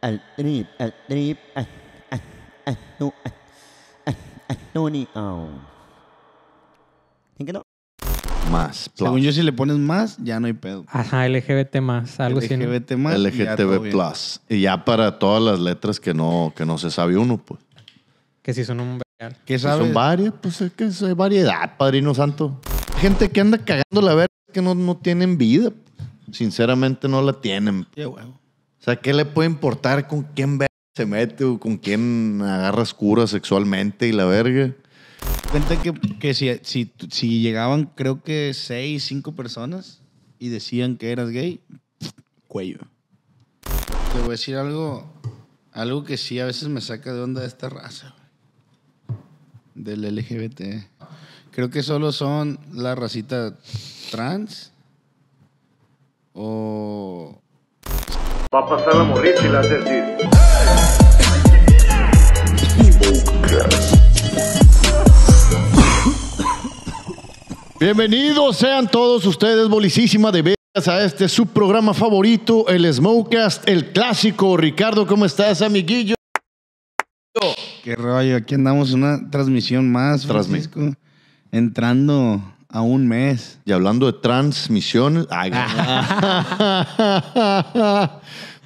al no? Más. Según yo, si le pones más, ya no hay pedo. Ajá, LGBT más, algo así. LGBT más. y plus. Y ya para todas las letras que no, que no se sabe uno, pues. Que si son un Que que Son varias, pues es que es variedad, Padrino Santo. Gente que anda cagando la verga que no, tienen vida. Sinceramente no la tienen. huevo. O sea, ¿qué le puede importar con quién se mete o con quién agarras cura sexualmente y la verga? Cuenta que, si, si, llegaban, creo que seis, cinco personas y decían que eras gay, cuello. Te voy a decir algo, algo que sí a veces me saca de onda de esta raza, del LGBT. Creo que solo son la racita trans o Va a pasar a morir si la Bienvenidos sean todos ustedes, bolicísima de veras, a este su programa favorito, el Smokecast, el clásico. Ricardo, ¿cómo estás, amiguillo? Qué rollo, aquí andamos una transmisión más, Francisco. Entrando a un mes. Y hablando de transmisión Ay,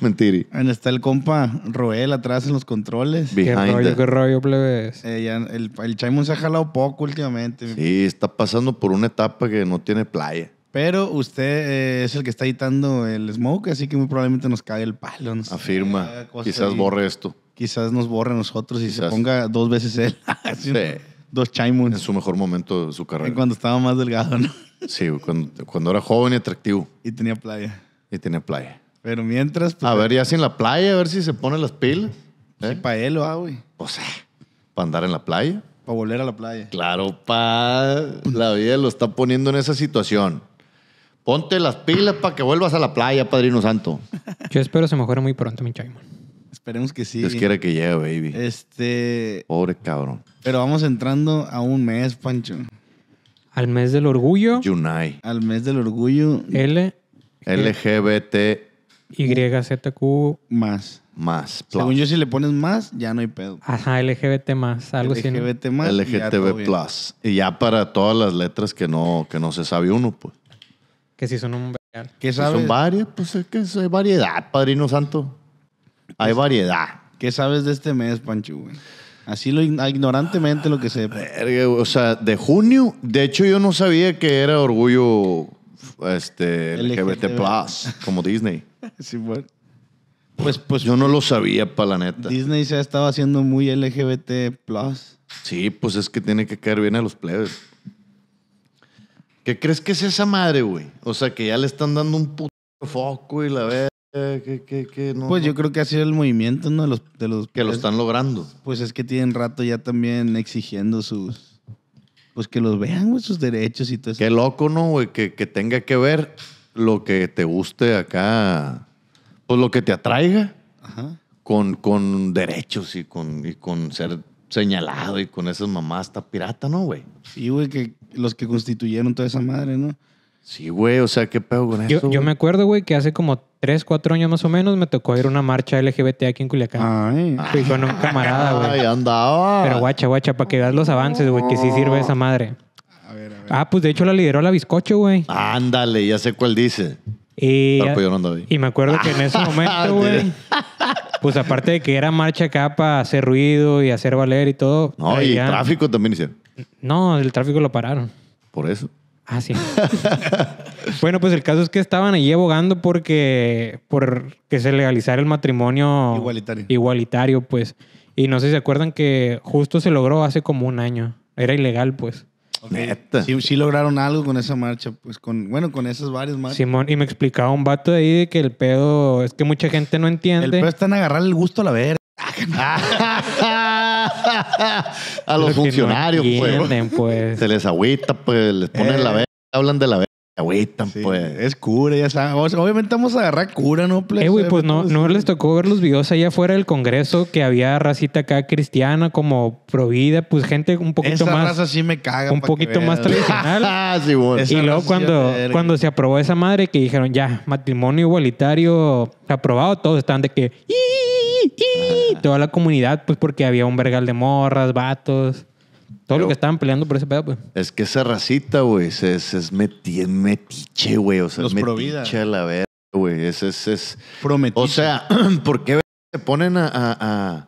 Mentiri. Ahí está el compa Roel atrás en los controles. Qué rollo, qué rollo, plebes. Eh, el el Chaimon se ha jalado poco últimamente. Sí, está pasando por una etapa que no tiene playa. Pero usted eh, es el que está editando el smoke, así que muy probablemente nos cae el palo. Afirma. Eh, Quizás borre esto. Quizás nos borre a nosotros y se ponga dos veces él. Sí dos Chaimuns. En su mejor momento de su carrera. cuando estaba más delgado, ¿no? Sí, cuando, era joven y atractivo. Y tenía playa. Y tenía playa. Pero mientras. Pues, a pues, ver, ya sin la playa, a ver si se pone las pilas. ¿eh? para él, O sea, para andar en la playa. Para volver a la playa. Claro, pa. La vida lo está poniendo en esa situación. Ponte las pilas para que vuelvas a la playa, Padrino Santo. Yo espero se mejore muy pronto, mi Chaimon. Esperemos que sí. Dios quiera que llegue, baby. Este. Pobre cabrón. Pero vamos entrando a un mes, Pancho. Al mes del orgullo. Junai. Al mes del orgullo. L. LGBT. YZQ. Más. Más. Según yo, si le pones más, ya no hay pedo. Ajá, LGBT más. Algo LGBT más. LGTB plus. Y ya para todas las letras que no, que no se sabe uno, pues. Que si son un. Que Son varias, pues es que es variedad, Padrino Santo. Hay pues, variedad. ¿Qué sabes de este mes, Pancho, Así lo ignorantemente lo que sepa. o sea, de junio, de hecho yo no sabía que era orgullo este LGBT, Plus, como Disney. sí, Pues, pues yo no lo sabía, para la neta. Disney se ha estado haciendo muy LGBT Plus. Sí, pues es que tiene que caer bien a los plebes. ¿Qué crees que es esa madre, güey? O sea, que ya le están dando un puto foco y la verdad eh, pues yo creo que ha sido el movimiento, ¿no? De los, que lo pues, están logrando. Pues es que tienen rato ya también exigiendo sus. Pues que los vean, güey, sus derechos y todo eso. Qué loco, ¿no, güey? Que, tenga que ver lo que te guste acá. Pues lo que te atraiga. Con, con derechos y con, con ser señalado y con esas mamás. Está pirata, ¿no, güey? Y güey, que los que constituyeron toda esa madre, ¿no? Sí, güey, o sea, ¿qué pedo con eso? Yo me acuerdo, güey, que hace como 3, 4 años más o menos me tocó ir a una marcha LGBT aquí en Culiacán. Ay. con un camarada, güey. Ay, andaba. Pero guacha, guacha, para que veas los avances, güey, que sí sirve esa madre. A ver, a ver. Ah, pues de hecho la lideró la bizcocho, güey. Ándale, ya sé cuál dice. Y, pues, me acuerdo que en ese momento, güey, pues aparte de que era marcha acá para hacer ruido y hacer valer y todo. No, y tráfico también hicieron. No, el tráfico lo pararon. Por eso. Ah, sí. bueno, pues el caso es que estaban allí abogando porque por que se legalizara el matrimonio igualitario. igualitario, pues. Y no sé si se acuerdan que justo se logró hace como un año. Era ilegal, pues. Sí, sí, lograron algo con esa marcha, pues con, bueno, con esas varias marchas. Simón, y me explicaba un vato de ahí de que el pedo es que mucha gente no entiende. El pedo es agarrar el gusto a la verga. a los funcionarios, pues. pues. Se les agüita, pues, les ponen la eh. verga, hablan de la verga. Agüitan, pues. Es cura, ya saben. obviamente vamos a agarrar cura, ¿no? Eh, pues no, no les tocó ver los videos allá afuera del Congreso que había racita acá cristiana, como provida, pues gente un poquito más. Raza sí me caga. Un poquito más tradicional. Ah, y luego cuando, cuando se aprobó esa madre que dijeron ya, matrimonio igualitario aprobado, todos estaban de que toda la comunidad, pues porque había un vergal de morras, vatos. Todo lo que estaban peleando por ese pedo, pues. Es que esa racita, güey, es, metiche, güey. O sea, es metiche a la verga, güey. Es, es, O sea, ¿por qué se ponen a,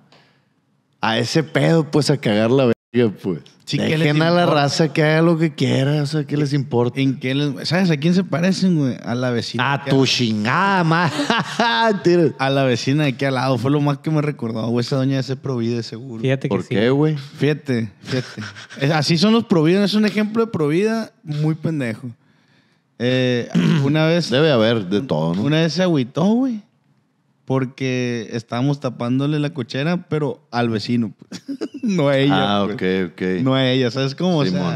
a, ese pedo, pues, a cagar la verga pues. Sí, Dejen a la raza que haga lo que quiera, o sea, ¿qué les importa? ¿En qué les... importa sabes a quién se parecen, güey? A la vecina. A tu chingada, a la vecina de aquí al lado. Fue lo más que me recordado, güey, esa doña de ese Provide, seguro. Fíjate que ¿Por qué, güey? Fíjate, fíjate. Así son los Provide, es un ejemplo de Provida muy pendejo. Eh, una vez. Debe haber de todo, ¿no? Una vez se agüitó, güey porque estábamos tapándole la cochera, pero al vecino, pues. no a ella. Ah, pues. ok, ok. No a ella, ¿sabes cómo? Simón. O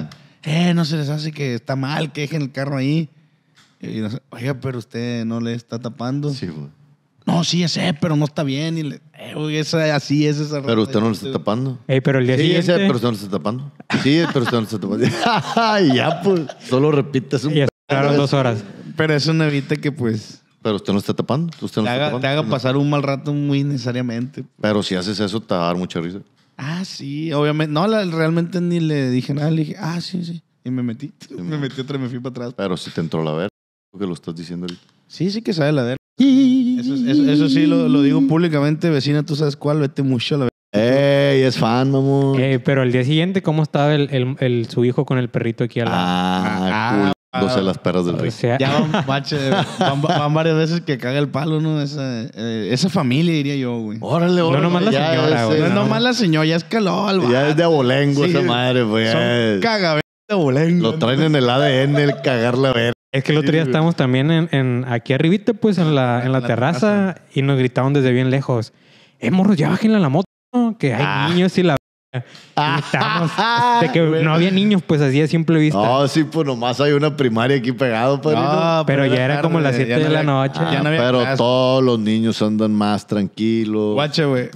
sea, eh, no se les hace que está mal, que dejen el carro ahí. Oiga, pero usted no le está tapando. Sí, güey. No, sí, ese, sé, pero no está bien. Y eh, así es esa Pero usted no le está tapando. Ey, pero el día sí, siguiente... Sí, pero usted no está tapando. Sí, pero usted no lo está tapando. ya, pues, solo repites un... Y esperaron dos horas. Pero es una evita que, pues... Pero usted no está tapando. Usted no te, está haga, tapando, te, haga, pasar un mal rato muy necesariamente. Pero si haces eso, te va a dar mucha risa. Ah, sí, obviamente. No, realmente ni le dije nada. Le dije, ah, sí, sí. Y me metí. me metí otra y me fui para atrás. Pero si te entró la verga, que lo estás diciendo Sí, sí que sabe la verga. Eso, eso, sí lo, digo públicamente, vecina, tú sabes cuál, vete mucho a la verga. ¡Ey! Es fan, mamón. pero el día siguiente, ¿cómo estaba el, su hijo con el perrito aquí al lado? Ah, ah, ah 12 de ah, las perras del rey. ya van, varias veces que caga el palo, ¿no? Esa, eh, esa familia, diría yo, güey. Órale, órale. No nomás la señora, güey. No, nomás la señora, ya calor, güey. Ya es de abolengo esa madre, güey. Son es de abolengo. Lo traen en el ADN el cagar la verga. Es que el otro día estábamos también en, en, aquí arribita, pues, en la, en la, terraza, y nos gritaban desde bien lejos. Eh, morros, ya bájenle a la moto, que hay ah. niños y la Estamos, ah. de que no había niños, pues así siempre simple vista. No, sí, pues nomás hay una primaria aquí pegado, padrino. Pues, pero, ya era como las 7 de la noche. ya no ah, había pero todos los niños andan más tranquilos. güey.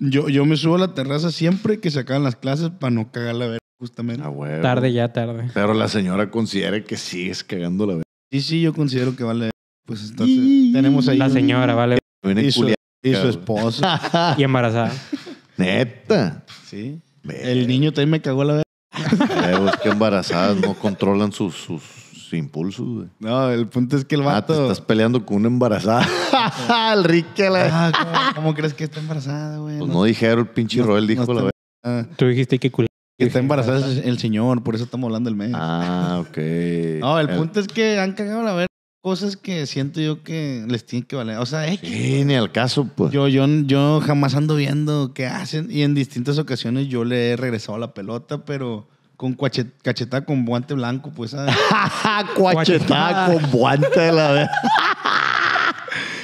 Yo, yo me subo a la terraza siempre que se acaban las clases para no cagar la verga, justamente. Ah, tarde ya, tarde. Pero la señora considera que sigues cagando la verga. Sí, sí, yo considero que vale. Pues entonces, tenemos ahí. La señora, vale. Y su, y su esposa. y embarazada. Neta. Sí. El niño también me cagó la vez. es que embarazadas no controlan sus, sus impulsos, güey. No, el punto es que el vato. Ah, te estás peleando con una embarazada. el Ricky, la ah, ¿cómo, crees que está embarazada, güey? Pues no, dijeron, el pinche Roel dijo la verdad. Tú dijiste que culé. Que está embarazada el señor, por eso estamos hablando el mes. Ah, ok. No, el, el... punto es que han cagado la verga cosas que siento yo que les tiene que valer. O sea, ni al caso, pues. Yo, yo, yo jamás ando viendo qué hacen. Y en distintas ocasiones yo le he regresado la pelota, pero con cachetada con guante blanco, pues. cuachetada con guante, de la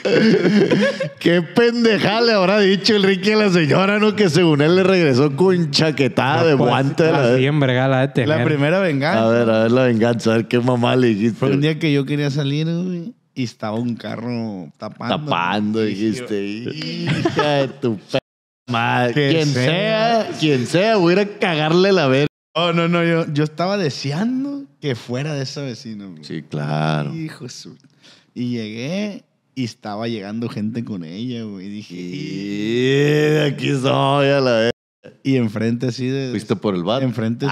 Qué pendeja le habrá dicho Enrique a la señora, ¿no? Que según él le regresó con chaquetada de guante. La, primera venganza. A ver, a ver la venganza, a ver qué mamá le dijiste. Fue un día que yo quería salir, güey. Y estaba un carro tapando. Tapando, dijiste. Hija de tu madre. Quien sea, quien sea, voy a cagarle la verga. Oh, no, no, yo, yo estaba deseando que fuera de ese vecino Sí, claro. Hijo su. Y llegué y estaba llegando gente con ella, güey. Y dije, aquí soy a la vez. Y enfrente así de. ¿Fuiste por el bar? Enfrente.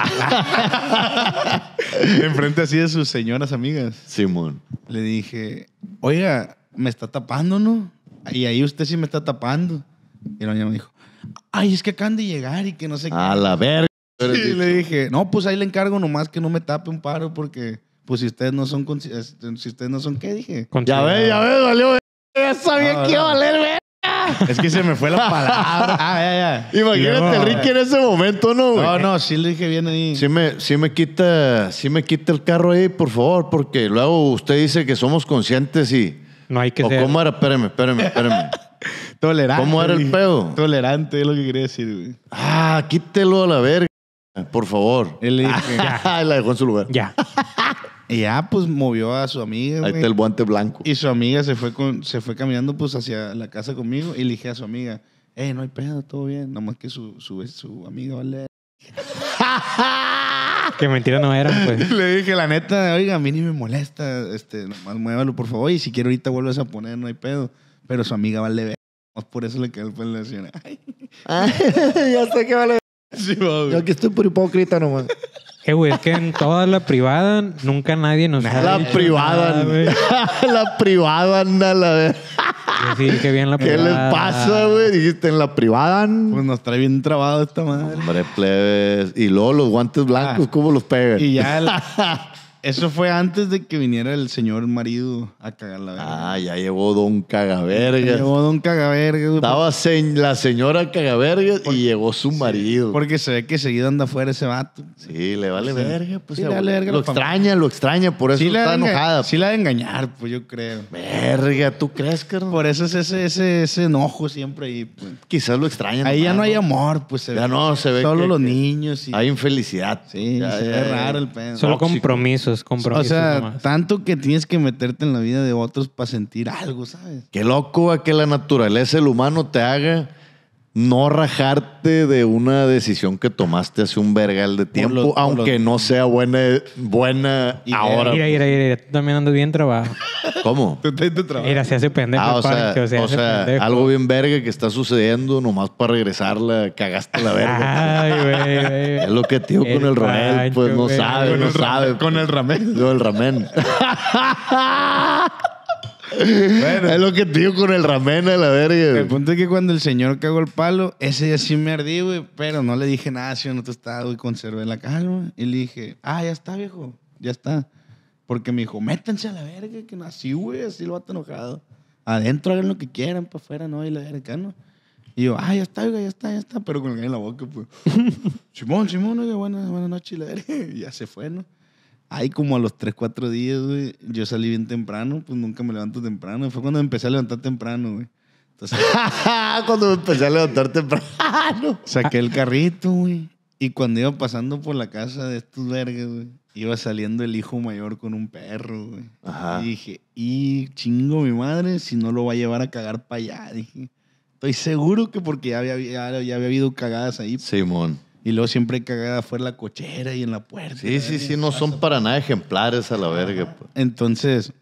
enfrente así de sus señoras amigas. Simón. Le dije, oiga, me está tapando, ¿no? Y ahí usted sí me está tapando. Y la niña me dijo, ay, es que acaban de llegar y que no sé qué. A la verga. Y le dije, no, pues ahí le encargo nomás que no me tape un paro porque pues si ustedes no son, este, si ustedes no son, ¿qué dije? Ya ve, ya ve valió, ya sabía que iba a valer, ¿verdad? Es que se me fue la palabra. Ah, ya, ya. Imagínate, Ricky, en ese momento, ¿no, güey? No, no, sí le dije bien ahí. Sí me, me quita, sí me quita el carro ahí, por favor, porque luego usted dice que somos conscientes y. No hay que o ¿Cómo era? Espérame, espérame, espérame. Tolerante. ¿Cómo era el pedo? Tolerante es lo que quería decir, güey. Ah, quítelo a la verga. Por favor. Él le dije. la dejó en su lugar. Ya. Y ya, pues, movió a su amiga. Ahí está el guante blanco. Y su amiga se fue, con, se fue caminando, pues, hacia la casa conmigo. Y le dije a su amiga, eh, no hay pedo, todo bien. Nomás que su, su, su amiga vale. que mentira no era, pues. Le dije, la neta, oiga, a mí ni me molesta. Este, nomás muévalo, por favor. Y si quiero ahorita vuelves a poner, no hay pedo. Pero su amiga vale por eso le quedó el pelo Ay. ya sé que vale yo aquí estoy por hipócrita nomás. Eh, güey, es que en toda la privada nunca nadie nos ha La privada. la privada, anda, la Sí, que bien la privada. ¿Qué les pasa, güey? Dijiste en la privada. Pues nos trae bien trabado esta madre. Hombre, plebes. Y luego los guantes blancos, ah. ¿cómo los pegas. Y ya eso fue antes de que viniera el señor marido a cagar la verga. Ah, ya llegó Don cagaverga. Llegó Don cagaverga. Estaba la señora cagaverga y llegó su marido. porque se ve que seguido anda afuera ese vato. Sí, le vale verga. Pues, verga. Lo extraña, lo extraña, por eso sí está enojada. Sí la de engañar, pues yo creo. Verga, ¿tú crees, carnal? Por eso es ese, ese, enojo siempre ahí. Pues. Quizás lo extraña. Ahí ya no hay amor, pues. Se ya no, se ve Solo los niños. Hay infelicidad. Sí, es raro el pedo. Solo compromiso o sea, tanto que tienes que meterte en la vida de otros para sentir algo, ¿sabes? Qué loco a que la naturaleza, el humano, te haga no rajarte de una decisión que tomaste hace un vergal de tiempo, aunque no sea buena, buena ahora. Pues. Mira, mira, mira, tú también andas bien trabajo. ¿Cómo? Tú te, te trabajo. Mira, se hace pendejo. Ah, o, sea, o sea, algo bien verga que está sucediendo, nomás para regresarla, cagaste la verga. Ay, güey, Es lo que tío con el, ramen, pues no sabe, con no el sabe. Con el ramen, el Ramel. bueno. Es lo que te digo con el ramen de la verga, El punto es que cuando el señor cagó el palo, ese ya sí me ardí, güey. Pero no le dije nada, si no te estaba, güey, conservé la calma. Y le dije, ah, ya está, viejo, ya está. Porque me dijo, métanse a la verga, que no, así, güey, así lo va enojado. Adentro hagan lo que quieran, para afuera no, y la verga, ¿no? Y yo, ah, ya está, ya está, ya está. Pero con el en la boca, pues. Simón, Simón, oiga, buenas, buenas noches, la verga. Y ya se fue, ¿no? Ahí como a los 3, 4 días, güey, yo salí bien temprano, pues nunca me levanto temprano. Fue cuando empecé a levantar temprano, güey. Entonces, cuando empecé a levantar temprano. Saqué el carrito, güey. Y cuando iba pasando por la casa de estos vergas, güey, iba saliendo el hijo mayor con un perro, güey. Ajá. Y dije, y chingo mi madre si no lo va a llevar a cagar para allá, dije. Estoy seguro que porque ya había, ya, había habido cagadas ahí. Simón. Y luego siempre cagada fuera la cochera y en la puerta. Sí, sí, sí, no son para nada ejemplares a la verga. pues. Entonces,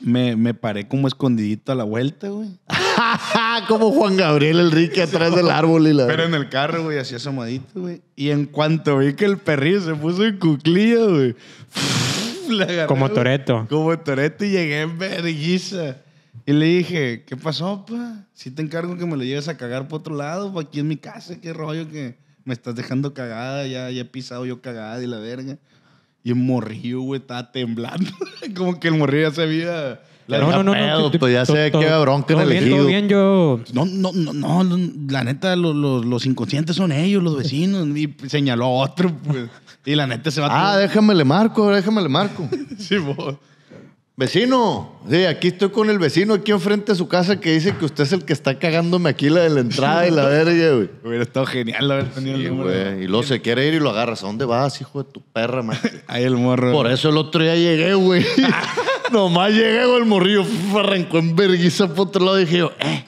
me, me paré como escondidito a la vuelta, güey. como Juan Gabriel Enrique atrás del árbol y la Pero en el carro, güey, así asomadito, güey. Y en cuanto vi que el perrillo se puso en cuclillas, güey. Como toreto Como Toreto y llegué en verguiza. Y le dije, ¿qué pasó, pa? Si te encargo que me lo lleves a cagar por otro lado, pa, aquí en mi casa, qué rollo que me estás dejando cagada, ya, ya he pisado yo cagada y la verga. Y el morrillo, güey, estaba temblando. como que el morrillo ya sabía. no, no, no, no, pues, ya sé que era bronca en el elegido. No, no, no, la neta, los, los, inconscientes son ellos, los vecinos. Y señaló a otro, pues. Y la neta se va... Ah, déjame le marco, déjame le marco. sí, vos. Vecino, sí, aquí estoy con el vecino aquí enfrente de su casa que dice que usted es el que está cagándome aquí la de la entrada y la verga, güey. Hubiera estado genial la tenido el Güey. Y lo se quiere ir y lo agarras. ¿A dónde vas, hijo de tu perra, man? Ahí el morro. Por eso el otro día llegué, güey. Nomás llegué, güey, el morrillo arrancó en verguiza por otro lado y dije yo, eh.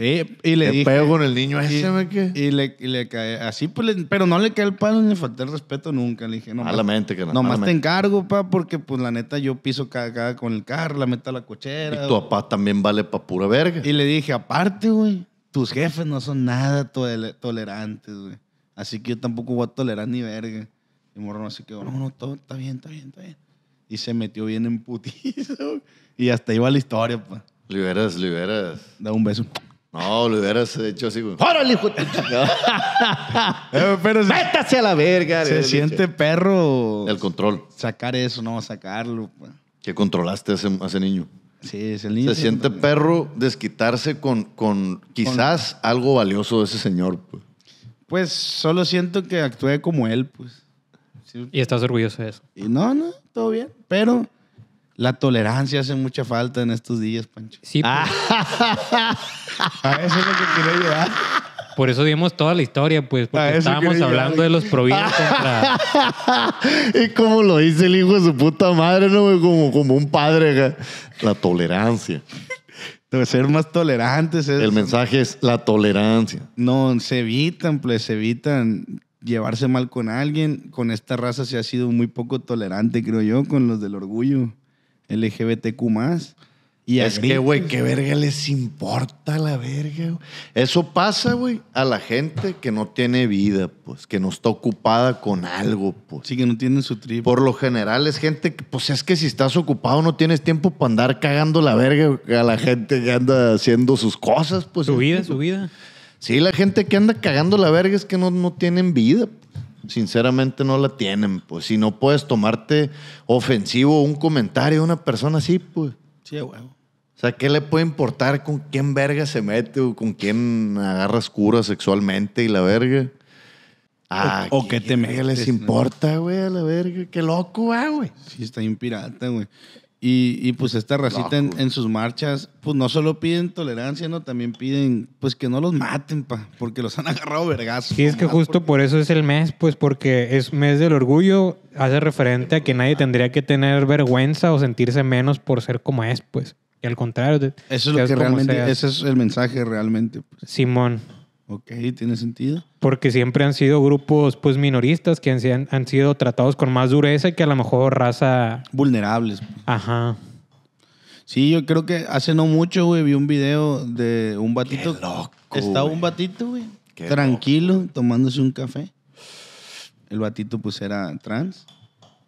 Sí, y le, dije. con el niño ese, y, le, y le cae así, pues, pero no le cae el palo ni le falté el respeto nunca. Le dije, no. la mente, que no. Nomás te encargo, pa, porque pues la neta yo piso cada con el carro, la meta la cochera. Y tu papá también vale pa' pura verga. Y le dije, aparte, güey, tus jefes no son nada tolerantes, güey. Así que yo tampoco voy a tolerar ni verga. Y morro así que, no, no, todo está bien, está bien, está bien. Y se metió bien en putizo. Y hasta iba la historia, pa. Liberas, liberas. Da un beso. No, lo hubieras hecho así, güey. ¡Órale, hijo eh, Pero ¡Métase a la verga! Se siente perro. El control. Sacar eso, no, sacarlo. ¿Qué pues. Que controlaste a ese, niño. Sí, es el niño. Se, siente perro desquitarse con, con quizás algo valioso de ese señor. Pues. pues. solo siento que actué como él, pues. Y estás orgulloso de eso. Y no, no, todo bien. Pero la tolerancia hace mucha falta en estos días, Pancho. Sí. Pues. Ah. A eso es lo que quería llevar. Por eso dimos toda la historia, pues, porque estábamos hablando de los provincias y como lo dice el hijo de su puta madre, ¿no? Como, como un padre. La tolerancia. Debe ser más tolerantes. Es... El mensaje es la tolerancia. No, se evitan, pues, se evitan llevarse mal con alguien. Con esta raza se ha sido muy poco tolerante, creo yo, con los del orgullo. LGBTQ más. Y es que, güey, qué verga les importa la verga. Eso pasa, güey, a la gente que no tiene vida, pues, que no está ocupada con algo, pues. Sí, que no tienen su tribu. Por lo general es gente que, pues, es que si estás ocupado no tienes tiempo para andar cagando la verga a la gente que anda haciendo sus cosas, pues. Su vida, su vida. Sí, la gente que anda cagando la verga es que no, no tienen vida. Pues sinceramente no la tienen. Pues si no puedes tomarte ofensivo un comentario de una persona así, pues. Sí, huevo. O sea, ¿qué le puede importar con quién verga se mete o con quién agarras cura sexualmente y la verga? o, ah, qué que te les importa, güey, a la verga? Qué loco, ah, güey. Sí, está bien pirata, güey. Y, y, pues esta racita pues. en, sus marchas, pues no solo piden tolerancia, ¿no? También piden, pues que no los maten, pa, porque los han agarrado vergazos. Sí, es que justo por eso es el mes, pues porque es mes del orgullo, hace referente a que nadie tendría que tener vergüenza o sentirse menos por ser como es, pues. Y al contrario. Eso es lo que realmente, ese es el mensaje realmente. Pues. Simón. Ok, tiene sentido. Porque siempre han sido grupos pues minoristas que han, sido tratados con más dureza y que a lo mejor raza... Vulnerables. Ajá. Sí, yo creo que hace no mucho, güey, vi un video de un batito. Qué loco, estaba un batito, güey. tranquilo, tomándose un café. El batito pues era trans.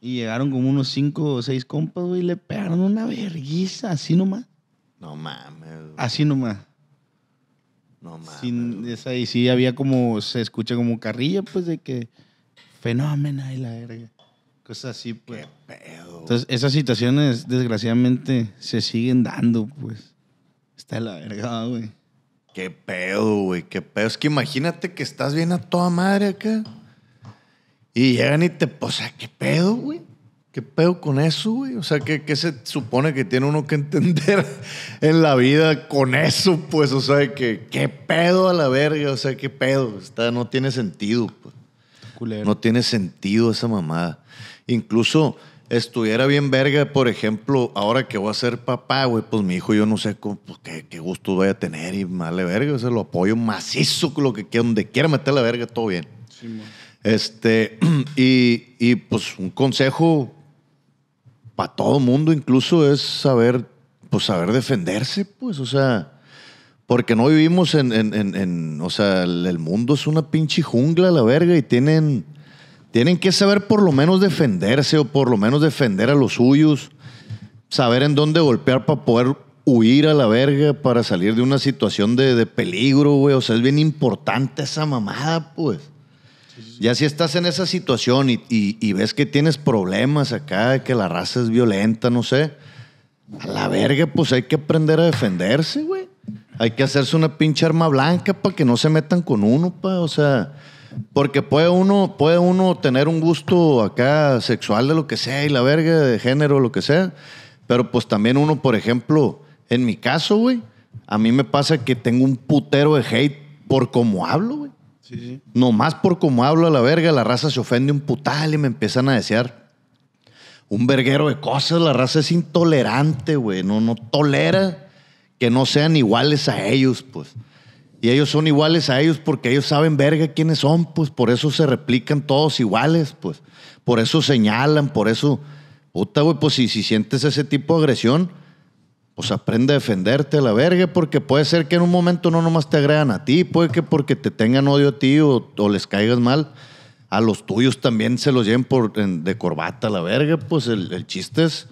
Y llegaron como unos cinco o seis compas, güey, y le pegaron una verguiza, así nomás. No mames. Así nomás. No mames. Sin y sí había como, se escucha como carrilla, pues de que fenómena y la verga. Cosas así, pues. Qué pedo. Entonces, esas situaciones, desgraciadamente, se siguen dando, pues. Está la verga, güey. Qué pedo, güey, qué pedo. Es que imagínate que estás bien a toda madre acá. Y llegan y te, pues, qué pedo, güey. ¿Qué pedo con eso, güey? O sea, ¿qué, se supone que tiene uno que entender en la vida con eso? Pues, o sea, que qué pedo a la verga, o sea, qué pedo. Está, no tiene sentido. Pues. No tiene sentido esa mamada. Incluso estuviera bien verga, por ejemplo, ahora que voy a ser papá, güey, pues mi hijo yo no sé cómo, pues, qué, gusto voy a tener y male verga. O sea, lo apoyo macizo, lo que quiera, donde quiera meter la verga, todo bien. Sí, Este, y, y pues un consejo para todo mundo incluso es saber, pues saber defenderse, pues, o sea, porque no vivimos en, en, o sea, el, mundo es una pinche jungla, la verga, y tienen, tienen que saber por lo menos defenderse o por lo menos defender a los suyos, saber en dónde golpear para poder huir a la verga, para salir de una situación de, peligro, güey, o sea, es bien importante esa mamada, pues ya si estás en esa situación y, ves que tienes problemas acá, que la raza es violenta, no sé, a la verga, pues hay que aprender a defenderse, güey. Hay que hacerse una pinche arma blanca para que no se metan con uno, pa. O sea, porque puede uno, puede uno tener un gusto acá sexual de lo que sea y la verga de género, lo que sea. Pero pues también uno, por ejemplo, en mi caso, güey, a mí me pasa que tengo un putero de hate por cómo hablo, güey no más por cómo hablo a la verga, la raza se ofende un putal y me empiezan a desear un verguero de cosas. La raza es intolerante, güey. No, no tolera que no sean iguales a ellos, pues. Y ellos son iguales a ellos porque ellos saben verga quiénes son, pues. Por eso se replican todos iguales, pues. Por eso señalan, por eso. Puta, güey, pues si, si sientes ese tipo de agresión, pues aprende a defenderte a la verga, porque puede ser que en un momento no nomás te agregan a ti, puede que porque te tengan odio a ti o, o les caigas mal, a los tuyos también se los lleven por, de corbata a la verga, pues el, chiste es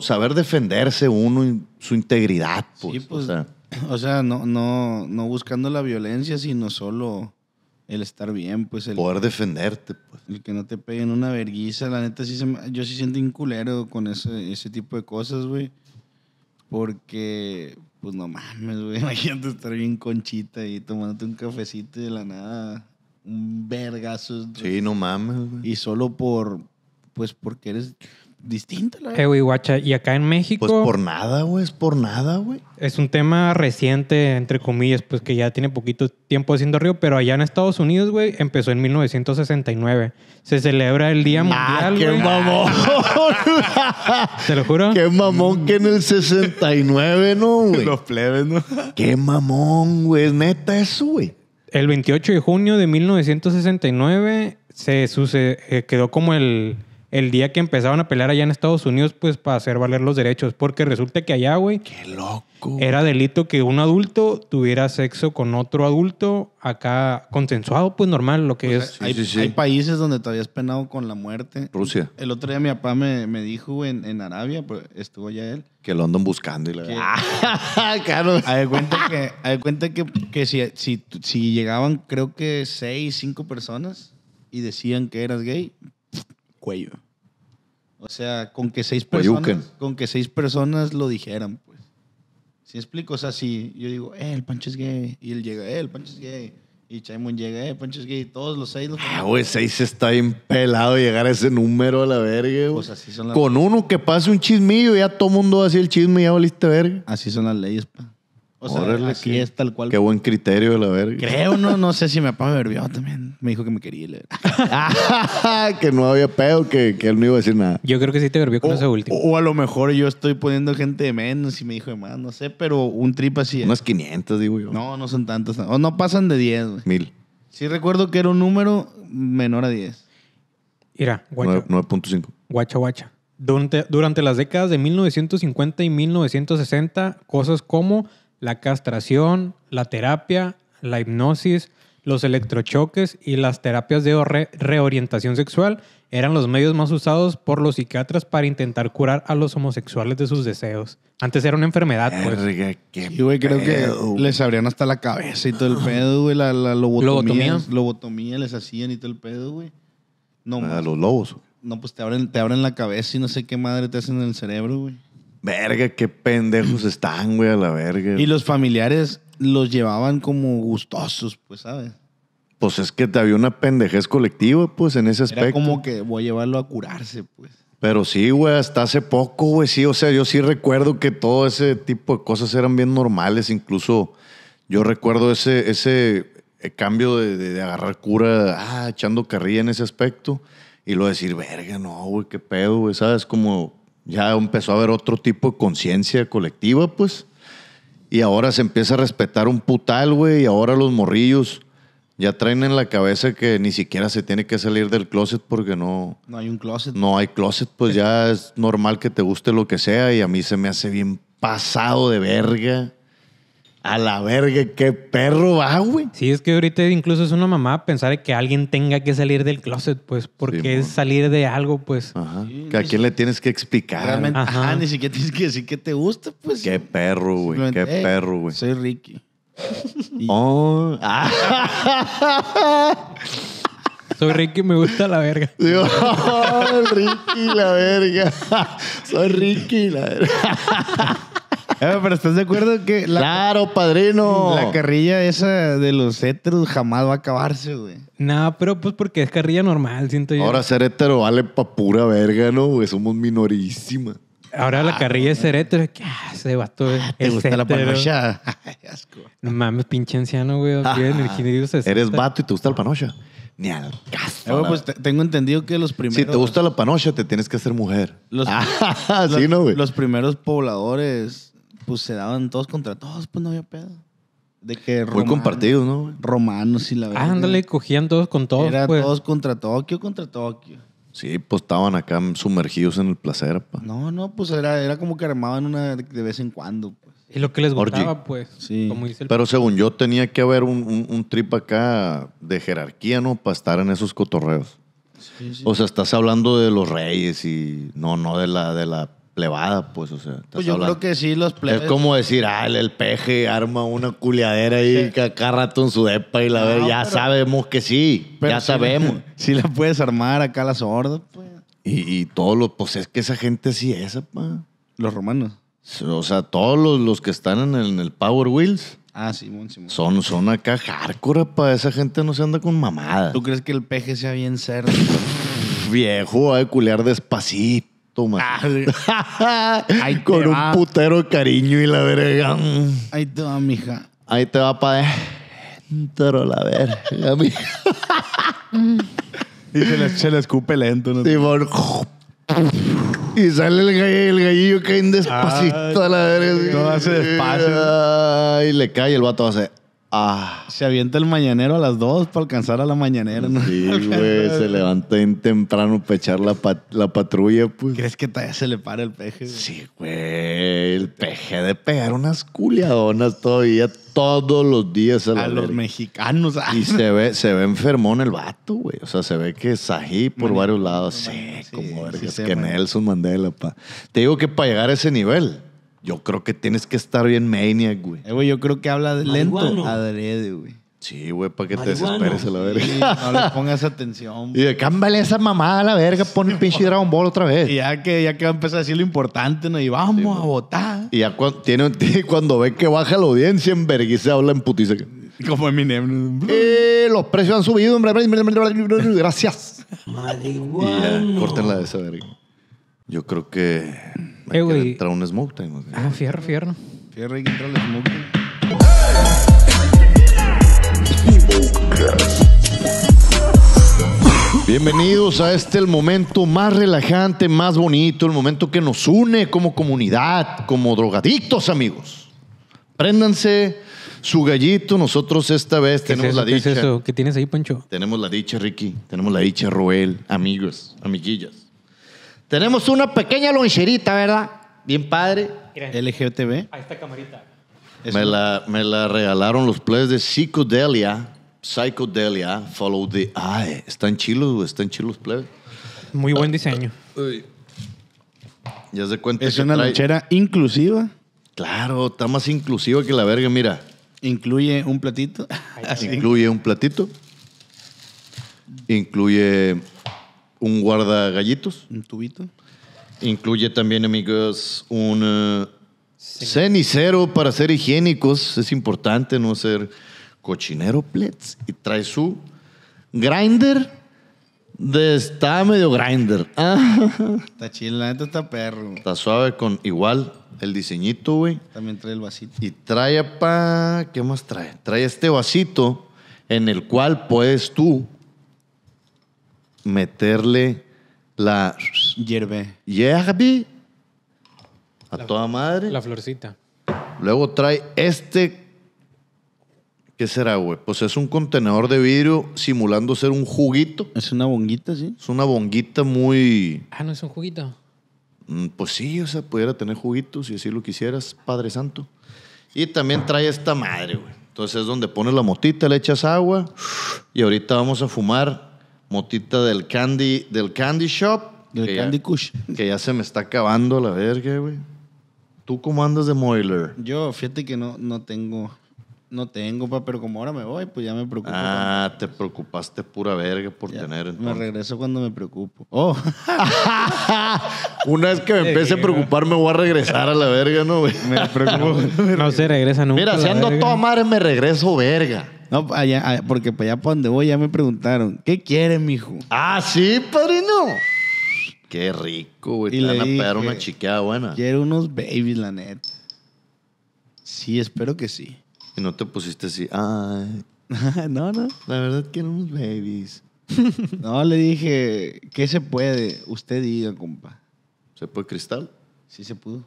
saber defenderse uno y su integridad, Sí, pues, pues o sea, no, no, no buscando la violencia, sino solo el estar bien, pues el poder defenderte, pues. El que no te peguen una verguisa la neta sí yo sí siento inculero con ese, ese tipo de cosas, güey. Porque, pues no mames, güey. Imagínate estar bien conchita y tomándote un cafecito de la nada. Un vergazo. Sí, no mames, güey. Y solo por. Pues porque eres distinta. La... Eh, güey, guacha. Y acá en México. Pues por nada, güey. Es por nada, güey. Es un tema reciente, entre comillas, pues que ya tiene poquito tiempo haciendo río, pero allá en Estados Unidos, güey, empezó en 1969. Se celebra el Día ah, ¡Qué mamón! Te lo juro. ¡Qué mamón que en el 69, no, güey! Los plebes, ¿no? ¡Qué mamón, güey! Neta, eso, güey. El 28 de junio de 1969 se sucede. Eh, quedó como el el día que empezaban a pelear allá en Estados Unidos, pues para hacer valer los derechos. Porque resulta que allá, güey. Qué loco. Era delito que un adulto tuviera sexo con otro adulto acá consensuado, pues normal, lo que es. Hay, países donde todavía es penado con la muerte. Rusia. El otro día mi papá me, dijo en, en Arabia, pues, estuvo ya él. Que lo buscando y la verdad. claro. Hay cuenta que, hay cuenta que, si, si, si llegaban, creo que seis, cinco personas y decían que eras gay, cuello. O sea, con que seis personas, con que seis personas lo dijeran, pues. Si explico, o sea, si yo digo, eh, el Pancho es gay, y él llega, eh, el Pancho es gay, y Chaimon llega, eh, Pancho es gay, y todos los seis. Los ah, güey, seis está bien pelado llegar a ese número a la verga, güey. Pues son las Con uno que pase un chismillo, ya todo mundo hace el chisme y ya valiste verga. Así son las leyes, pa. O es tal cual. Qué buen criterio, de la verga. Creo, no, no sé si mi papá me verbió también. Me dijo que me quería leer. que no había pedo, que, él no iba a decir nada. Yo creo que sí te verbió con ese último. O a lo mejor yo estoy poniendo gente de menos y me dijo de más, no sé, pero un trip así. Unas 500, digo yo. No, no son tantos. O no pasan de 10, Mil. Sí recuerdo que era un número menor a 10. Mira, guacha. 9.5. Guacha, guacha. durante las décadas de 1950 y 1960, cosas como la castración, la terapia, la hipnosis, los electrochoques y las terapias de reorientación sexual eran los medios más usados por los psiquiatras para intentar curar a los homosexuales de sus deseos. Antes era una enfermedad, pues. güey, creo que les abrían hasta la cabeza y todo el ah. pedo, güey. La, lobotomía, lobotomía. lobotomía. les hacían y todo el pedo, güey. No, a ah, los lobos. No, pues te abren, te abren la cabeza y no sé qué madre te hacen en el cerebro, güey. Verga, qué pendejos están, güey, a la verga. Y los familiares los llevaban como gustosos, pues, ¿sabes? Pues es que había una pendejez colectiva, pues, en ese aspecto. Era como que voy a llevarlo a curarse, pues. Pero sí, güey, hasta hace poco, güey, sí, o sea, yo sí recuerdo que todo ese tipo de cosas eran bien normales, incluso yo recuerdo ese, ese eh, cambio de, agarrar cura, ah, echando carrilla en ese aspecto, y lo decir, verga, no, güey, qué pedo, güey, ¿sabes? Como ya empezó a haber otro tipo de conciencia colectiva, pues. Y ahora se empieza a respetar un putal, güey. Y ahora los morrillos ya traen en la cabeza que ni siquiera se tiene que salir del closet porque no. No hay un closet. No hay closet, pues ya es normal que te guste lo que sea. Y a mí se me hace bien pasado de verga a la verga, qué perro va, güey. Sí, es que ahorita incluso es una mamá pensar que alguien tenga que salir del closet, pues, porque es salir de algo, pues. Ajá. que a quién le tienes que explicar. Realmente, ajá. ni siquiera tienes que decir que te gusta, pues. Qué perro, güey. Qué perro, güey. Soy Ricky. Oh. Soy Ricky, me gusta la verga. Dios, oh, Ricky, la verga. Soy Ricky, la verga. Ah, pero ¿estás de acuerdo que claro, padrino? La carrilla esa de los héteros jamás va a acabarse, güey. No, pero pues porque es carrilla normal, siento yo. Ahora ser hétero vale pa' pura verga, ¿no? Güey? Somos minorísima. Ahora la ah, carrilla es ser hétero. ¿Qué hace, ah, vato? ¿Te gusta la panocha? asco. No mames, pinche anciano, güey. Eres vato y te gusta la panocha. Ni al caso. pues tengo entendido que los primeros. Si te gusta la panocha, te tienes que hacer mujer. sí, ¿no, güey? Los primeros pobladores pues se daban todos contra todos, pues no había pedo. De que Muy compartido, ¿no? Romanos y la verdad. Ah, ándale, cogían todos con todos. Era pues. todos contra Tokio, contra Tokio. Sí, pues estaban acá sumergidos en el placer, pa. No, no, pues era, era como que armaban una de vez en cuando, pues. Y lo que les gustaba, pues. Sí. Pero según yo, tenía que haber un, trip acá de jerarquía, ¿no? Para estar en esos cotorreos. O sea, estás hablando de los reyes y no, no de la, de la plevada pues, o sea. Pues yo creo que sí, los plebes. Es como decir, ah, el, peje arma una culiadera ahí sí. rato en su depa y la ve, ya sabemos que sí, ya sabemos. si la puedes armar acá a la sorda, pues. pues. Y, y todos los, pues es que esa gente sí es, pa. Los romanos. O sea, todos los, que están en el, Power Wheels. Ah, sí, Simón. Son, son acá hardcore, pa. Esa gente no se anda con mamada. ¿Tú crees que el peje sea bien cerdo? Viejo, va a culear despacito Toma. Ay, ah, Con un putero cariño y la verga. Ahí te va, mija. Ahí te va para dentro la verga, mija. Y se le, escupe lento, ¿no? Y sale el, gallo, el gallillo cae despacito a ah, la verga. Todo hace despacio. Y le cae y el vato hace. Ah. Se avienta el mañanero a las 2 para alcanzar a la mañanera. Sí, güey, se levanta en temprano para echar la, patrulla, pues. ¿Crees que todavía se le para el peje? Sí, güey, el peje de pegar unas culiadonas todavía todos los días a, los mexicanos. Ah. Y se ve, se ve enfermón el vato, güey. O sea, se ve que Sají por varios lados. sí, como vergas que Nelson Mandela, pa. Te digo que para llegar a ese nivel yo creo que tienes que estar bien maniac, güey. Eh, güey, yo creo que habla lento adrede, güey. Sí, güey, para que te desesperes a la verga. no le pongas atención. Y de cámbale esa mamada a la verga, pon el pinche Dragon Ball otra vez. Y ya que, ya que va a empezar a decir lo importante, ¿no? Y vamos a votar. Y ya cuando, cuando ve que baja la audiencia, en verga, se habla en putiza. Como en mi Eh, los precios han subido, hombre. Gracias. Marihuana. Y ya, córtenla de esa verga. Yo creo que eh, hay un smoke time. Ah, fierro, fierro. Fierro, hay que entrar smoke Bienvenidos a este el momento más relajante, más bonito, el momento que nos une como comunidad, como drogadictos, amigos. Préndanse su gallito, nosotros esta vez tenemos la dicha. ¿Qué es eso? ¿Qué tienes ahí, Pancho? Tenemos la dicha, Ricky, tenemos la dicha, Roel, amigos, amiguillas tenemos una pequeña loncherita, ¿verdad? Bien padre. LGTB. Ahí está camarita. me, la, regalaron los plebes de Psychodelia. Psychodelia, Follow the Eye. Están chilos, están chilos, plebes. Muy buen diseño. ya se cuenta. Es una lanchera lonchera inclusiva. Claro, está más inclusiva que la verga, mira. Incluye un platito. Incluye un platito. Incluye un guardagallitos. Un tubito. Incluye también, amigos, un eh, cenicero para ser higiénicos. Es importante no ser cochinero, plets. Y trae su grinder. De, está medio grinder. Está La esto está perro. Está suave con igual el diseñito, güey. También trae el vasito. Y trae, pa, ¿qué más trae? Trae este vasito en el cual puedes tú meterle la... Yerbe hierbe a toda madre. La florcita. Luego trae este... ¿Qué será, güey? Pues es un contenedor de vidrio simulando ser un juguito. Es una bonguita, sí. Es una bonguita muy... Ah, no es un juguito. Mm, pues sí, o sea, pudiera tener juguitos si así lo quisieras, Padre Santo. Y también trae esta madre, güey. Entonces es donde pones la motita, le echas agua y ahorita vamos a fumar motita del candy, del candy shop. Del candy kush. Que ya se me está acabando la verga, güey. ¿Tú cómo andas de Moiler? Yo, fíjate que no, no tengo. No tengo, pa, pero como ahora me voy, pues ya me preocupo. Ah, te preocupaste pura verga por tener. Me regreso cuando me preocupo. Oh. Una vez que me empecé a preocupar, me voy a regresar a la verga, ¿no, güey? Me preocupo. no se regresa nunca. Mira, siendo todo madre, me regreso verga. No, allá, ah, porque para allá para donde voy ya me preguntaron, ¿qué quiere mijo? Ah, sí, padrino. Qué rico, güey. Y le van a pegar una chiqueada buena. Quiero unos babies, la neta. Sí, espero que sí. Y no te pusiste así, no, no. La verdad quiero unos babies. no, le dije, ¿qué se puede? Usted diga, compa. ¿Se puede cristal? Sí se pudo.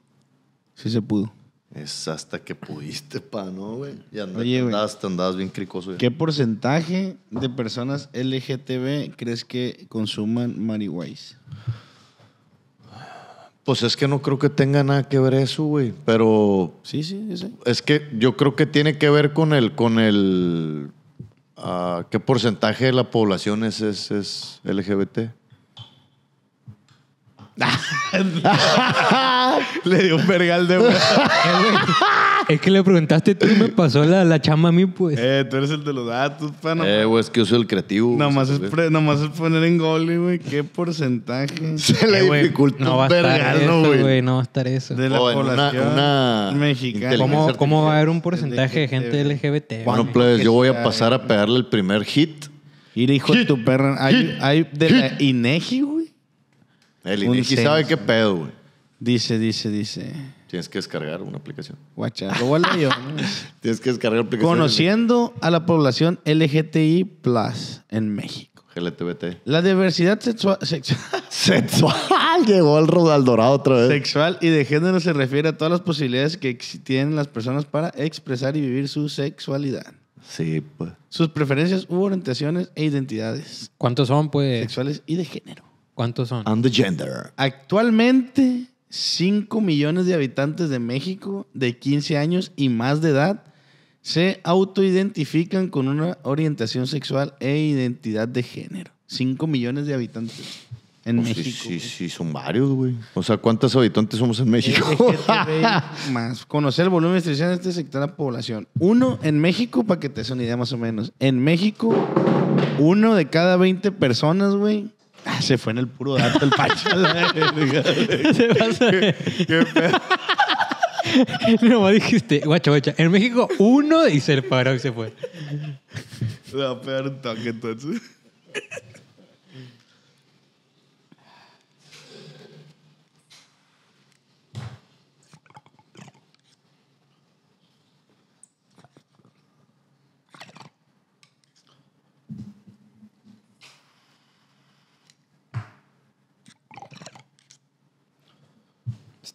Sí se pudo. Es hasta que pudiste, pa, ¿no, güey? ya andabas, andabas, bien cricoso. güey. ¿Qué porcentaje de personas LGTB crees que consuman marihuáis? Pues es que no creo que tenga nada que ver eso, güey. Pero. Sí, sí, sí. Es que yo creo que tiene que ver con el. con el. Ah, ¿Qué porcentaje de la población es, es, es LGBT? Le dio un vergal de eh, Es que le preguntaste tú y me pasó la, la chamba a mí, pues. Eh, tú eres el de los datos, pana. Eh, güey, es que yo soy el creativo. Nomás es, es poner en gol, güey. ¿Qué porcentaje? Eh, Se le dificulta no va a estar vergal, ¿no, güey. No va a estar eso. De la oh, población mexicana. ¿Cómo, va a haber un porcentaje de gente LGBT? Bueno, pues yo voy a pasar a pegarle el primer hit. Y le dijo tu perra. Hay, de la INEGI, e güey. El Inegi e sabe qué pedo, güey. Dice, dice, dice. Tienes que descargar una aplicación. Guacha, lo voy Tienes que descargar aplicación. Conociendo a la población LGTI en México. GLTBT. La diversidad sexual. Sexual. sexual. Llegó al, Rodaldorado otra vez. Sexual y de género se refiere a todas las posibilidades que tienen las personas para expresar y vivir su sexualidad. Sí, pues. Sus preferencias u orientaciones e identidades. ¿Cuántos son, pues? Sexuales y de género. ¿Cuántos son? And the gender. Actualmente 5 millones de habitantes de México de 15 años y más de edad se autoidentifican con una orientación sexual e identidad de género. 5 millones de habitantes en México. Sí, sí, sí, son varios, güey. O sea, ¿cuántos habitantes somos en México? más. Conocer el volumen de extensión de este sector de la población. Uno en México, para que te des una idea más o menos. En México, uno de cada 20 personas, güey, se fue en el puro dato el pacho se pasa. ¿Qué, pedo? No, dijiste, guacha, guacha. En México, uno y se paró y se fue. se va a pegar un toque entonces.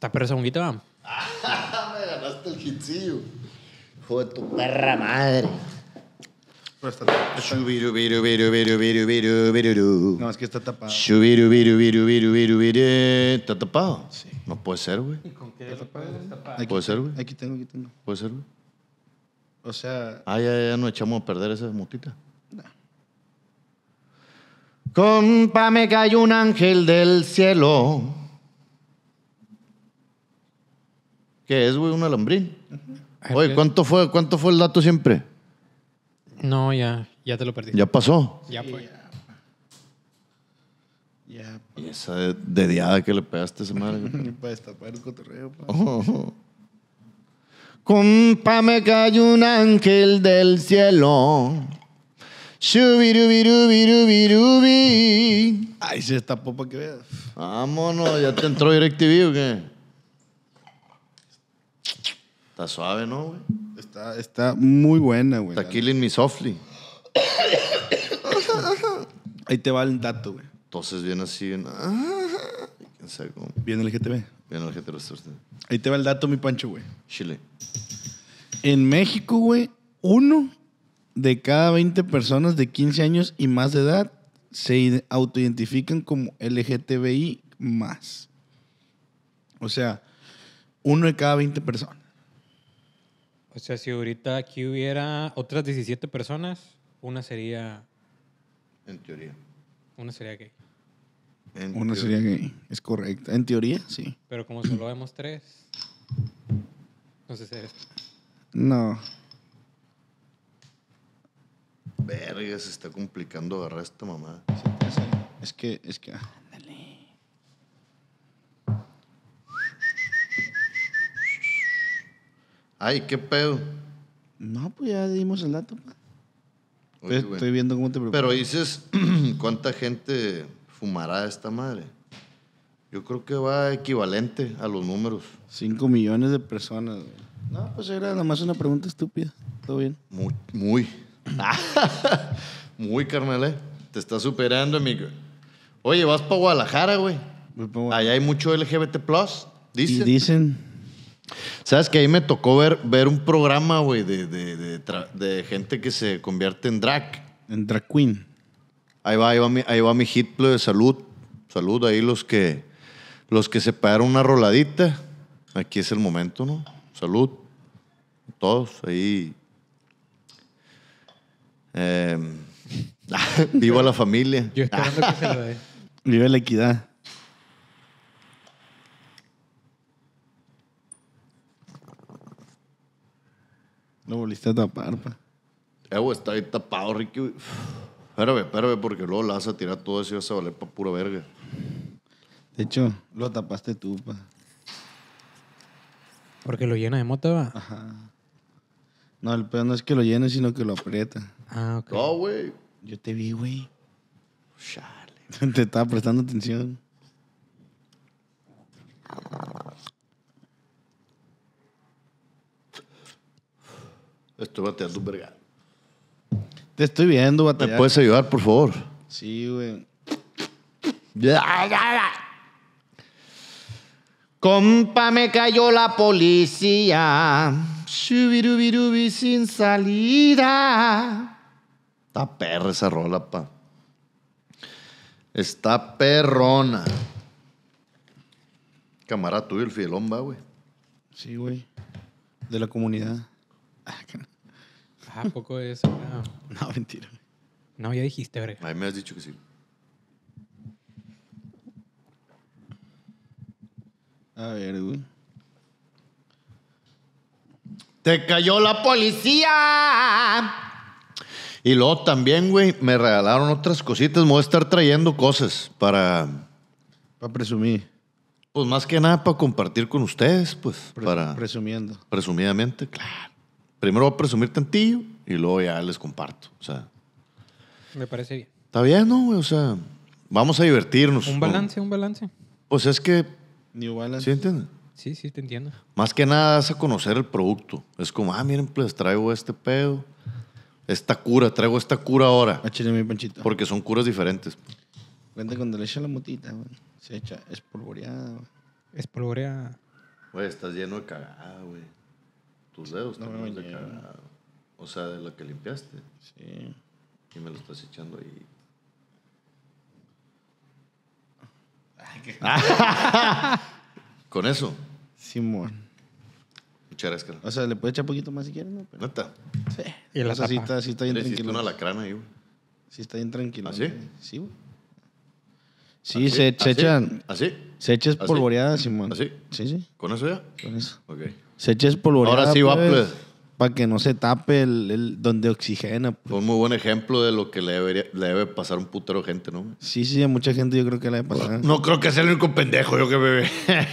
¿Estás perro esa muguita? me ganaste el hitsillo. Hijo de tu perra madre. No, es que está tapado. ¿Está tapado? Sí. No puede ser, güey. ¿Y con qué está tapado? Puede ser, güey. Aquí tengo, aquí tengo. Puede ser, güey. O sea, Ah, ya, ya nos echamos a perder esa motita. Compa, me cayó un ángel del cielo. ¿Qué es, güey? Un alambrín. Oye, ¿cuánto fue, ¿cuánto fue el dato siempre? No, ya, ya te lo perdí. ¿Ya pasó? Ya fue. Ya. Y esa dediada que le pegaste a esa madre. Ni Para destapar el cotorreo, pues. pa. Compa, me cayó un ángel del cielo. Ahí Ay, se tapó, para que veas. Vámonos, ¿ya te entró DirecTV o qué? Está suave, ¿no, güey? Está, muy buena, güey. Está killing me softly. Ahí te va el dato, güey. Entonces viene así, ¿Quién sabe cómo? Viene el lgtb Viene el usted Ahí te va el dato, mi pancho, güey. Chile. En México, güey, uno de cada 20 personas de 15 años y más de edad se autoidentifican como LGTBI más. O sea, uno de cada 20 personas. O sea, si ahorita aquí hubiera otras 17 personas, una sería... En teoría. Una sería gay. una sería gay, es correcta. En teoría, sí. Pero como solo vemos tres, no sé si No. Verga, se está complicando agarrar esta mamá. Es que, es que... Ah. Ay, qué pedo. No, pues ya dimos el dato. Pues. Pues, estoy viendo cómo te preocupas. Pero dices, ¿cuánta gente fumará esta madre? Yo creo que va equivalente a los números. Cinco millones de personas. No, pues era nada más una pregunta estúpida. Todo bien. Muy. Muy, muy carnal, eh. Te está superando, amigo. Oye, vas para Guadalajara, güey. Allá hay mucho LGBT. Dicen. Y dicen. Sabes que ahí me tocó ver, ver un programa, güey, de, gente que se convierte en drag. En drag queen. Ahí va, ahí mi, ahí va de salud. Salud, ahí los que, los que se pagaron una roladita. Aquí es el momento, ¿no? Salud. Todos ahí. Em, viva la familia. Yo que se Viva la equidad. Lo volviste a tapar, pa. Eh, está ahí tapado, Ricky, Espérame, espérame, porque luego la vas a tirar todo eso y vas a valer pa' pura verga. De hecho, lo tapaste tú, pa. Porque lo llena de mota, va. Ajá. No, el pedo no es que lo llene, sino que lo aprieta. Ah, ok. güey. Yo te vi, güey. Chale. te estaba prestando atención. Estoy bateando un verga. Te estoy viendo, bateando. ¿Me puedes ayudar, por favor? Sí, güey. Compa, me cayó la policía. Shubirubirubi sin salida. Está perra esa rola, pa. Está perrona. Camarada tuyo, el fiel güey. Sí, güey. De la comunidad. Ah, ¿A poco es? No. no, mentira. No, ya dijiste, güey. ahí me has dicho que sí. A ver, güey. Te cayó la policía. Y luego también, güey, me regalaron otras cositas. Me voy a estar trayendo cosas para. Para presumir. Pues más que nada para compartir con ustedes, pues. para, presumiendo. Presumidamente, claro primero voy a presumir tantillo y luego ya les comparto. O sea. Me parece bien. Está bien, ¿no? O sea, vamos a divertirnos. Un balance, un balance. Pues es que. New Balance. ¿Sí entiendes? Sí, sí, te entiendo. Más que nada hace a conocer el producto. Es como, ah, miren, pues traigo este pedo. Esta cura, traigo esta cura ahora. Ah, mi panchito. Porque son curas diferentes. Vente cuando le echa la motita, güey. Se echa espolvoreada, güey. Espolvoreada. Güey, estás lleno de cagada, güey tus dedos no de O sea, de lo que limpiaste. Sí. Y me lo estás echando ahí. Ah. Con eso. Simón. Muchas gracias, O sea, le puedes echar poquito más si quieres, ¿no? Pero... Sí. Y la sí está, bien tranquilo. una lacrana ahí, Sí está bien tranquilo. ¿así? sí? ¿Ah, sí, Sí, se, ¿Ah, echan. ¿Así? Se echas polvoreadas, Simón. ¿Así? Sí, sí. ¿Con eso ya? Con eso. Ok. Se echa espolvoreada. Ahora sí va plebe. Pues, pues. Para que no se tape el, donde oxigena. Pues. Fue un muy buen ejemplo de lo que le, debe pasar un putero gente, ¿no? Sí, sí, a mucha gente yo creo que le debe pasar. No creo que sea el único pendejo yo que bebé.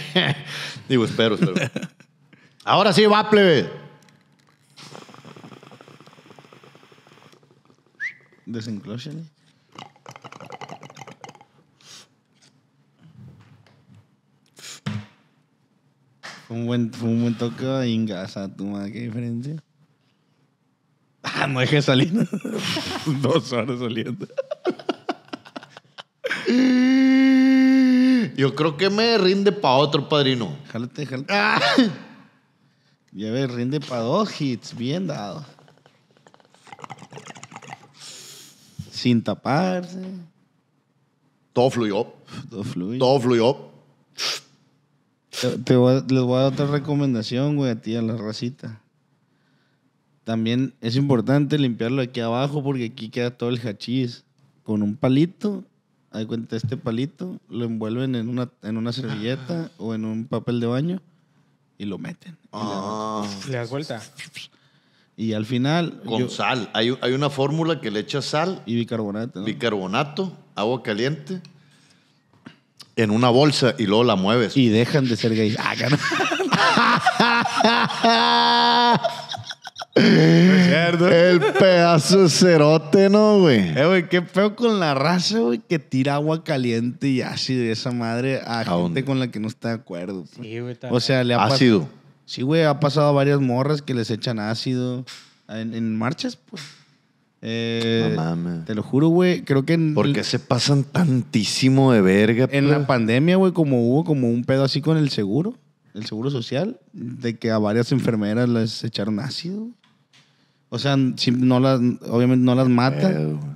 Digo, espero, espero. Ahora sí va, plebe. Desenclosion. un buen, fue un buen toque de ingasa, tu madre, qué diferencia. Ah, no dejé salir. Dos horas saliendo. Yo creo que me rinde para otro, padrino. Jálate, jálate. Ya ves, rinde para dos hits, bien dado. Sin taparse. Todo fluyó. Todo fluyó. Todo fluyó. Te, les voy a dar otra recomendación, güey, a ti, a la racita. También es importante limpiarlo aquí abajo porque aquí queda todo el hachís. Con un palito, hay cuenta, este palito lo envuelven en una, en una servilleta o en un papel de baño y lo meten. Ah. Le das vuelta. Y al final. Con sal. Hay, hay una fórmula que le echa sal. Y bicarbonato. Bicarbonato, agua caliente en una bolsa y luego la mueves. Y dejan de ser gays. Ah, El pedazo cerote, ¿no, güey? Eh, güey, qué feo con la raza, güey, que tira agua caliente y ácido y esa madre a, gente con la que no está de acuerdo. Pues. Sí, güey, O sea, le ha Ácido. Sí, güey, ha pasado a varias morras que les echan ácido en marchas, pues. Eh, te lo juro, güey. Creo que se pasan tantísimo de verga? En la pues? pandemia, güey, como hubo como un pedo así con el seguro, el seguro social, de que a varias enfermeras les echaron ácido. O sea, no las, obviamente no las mata,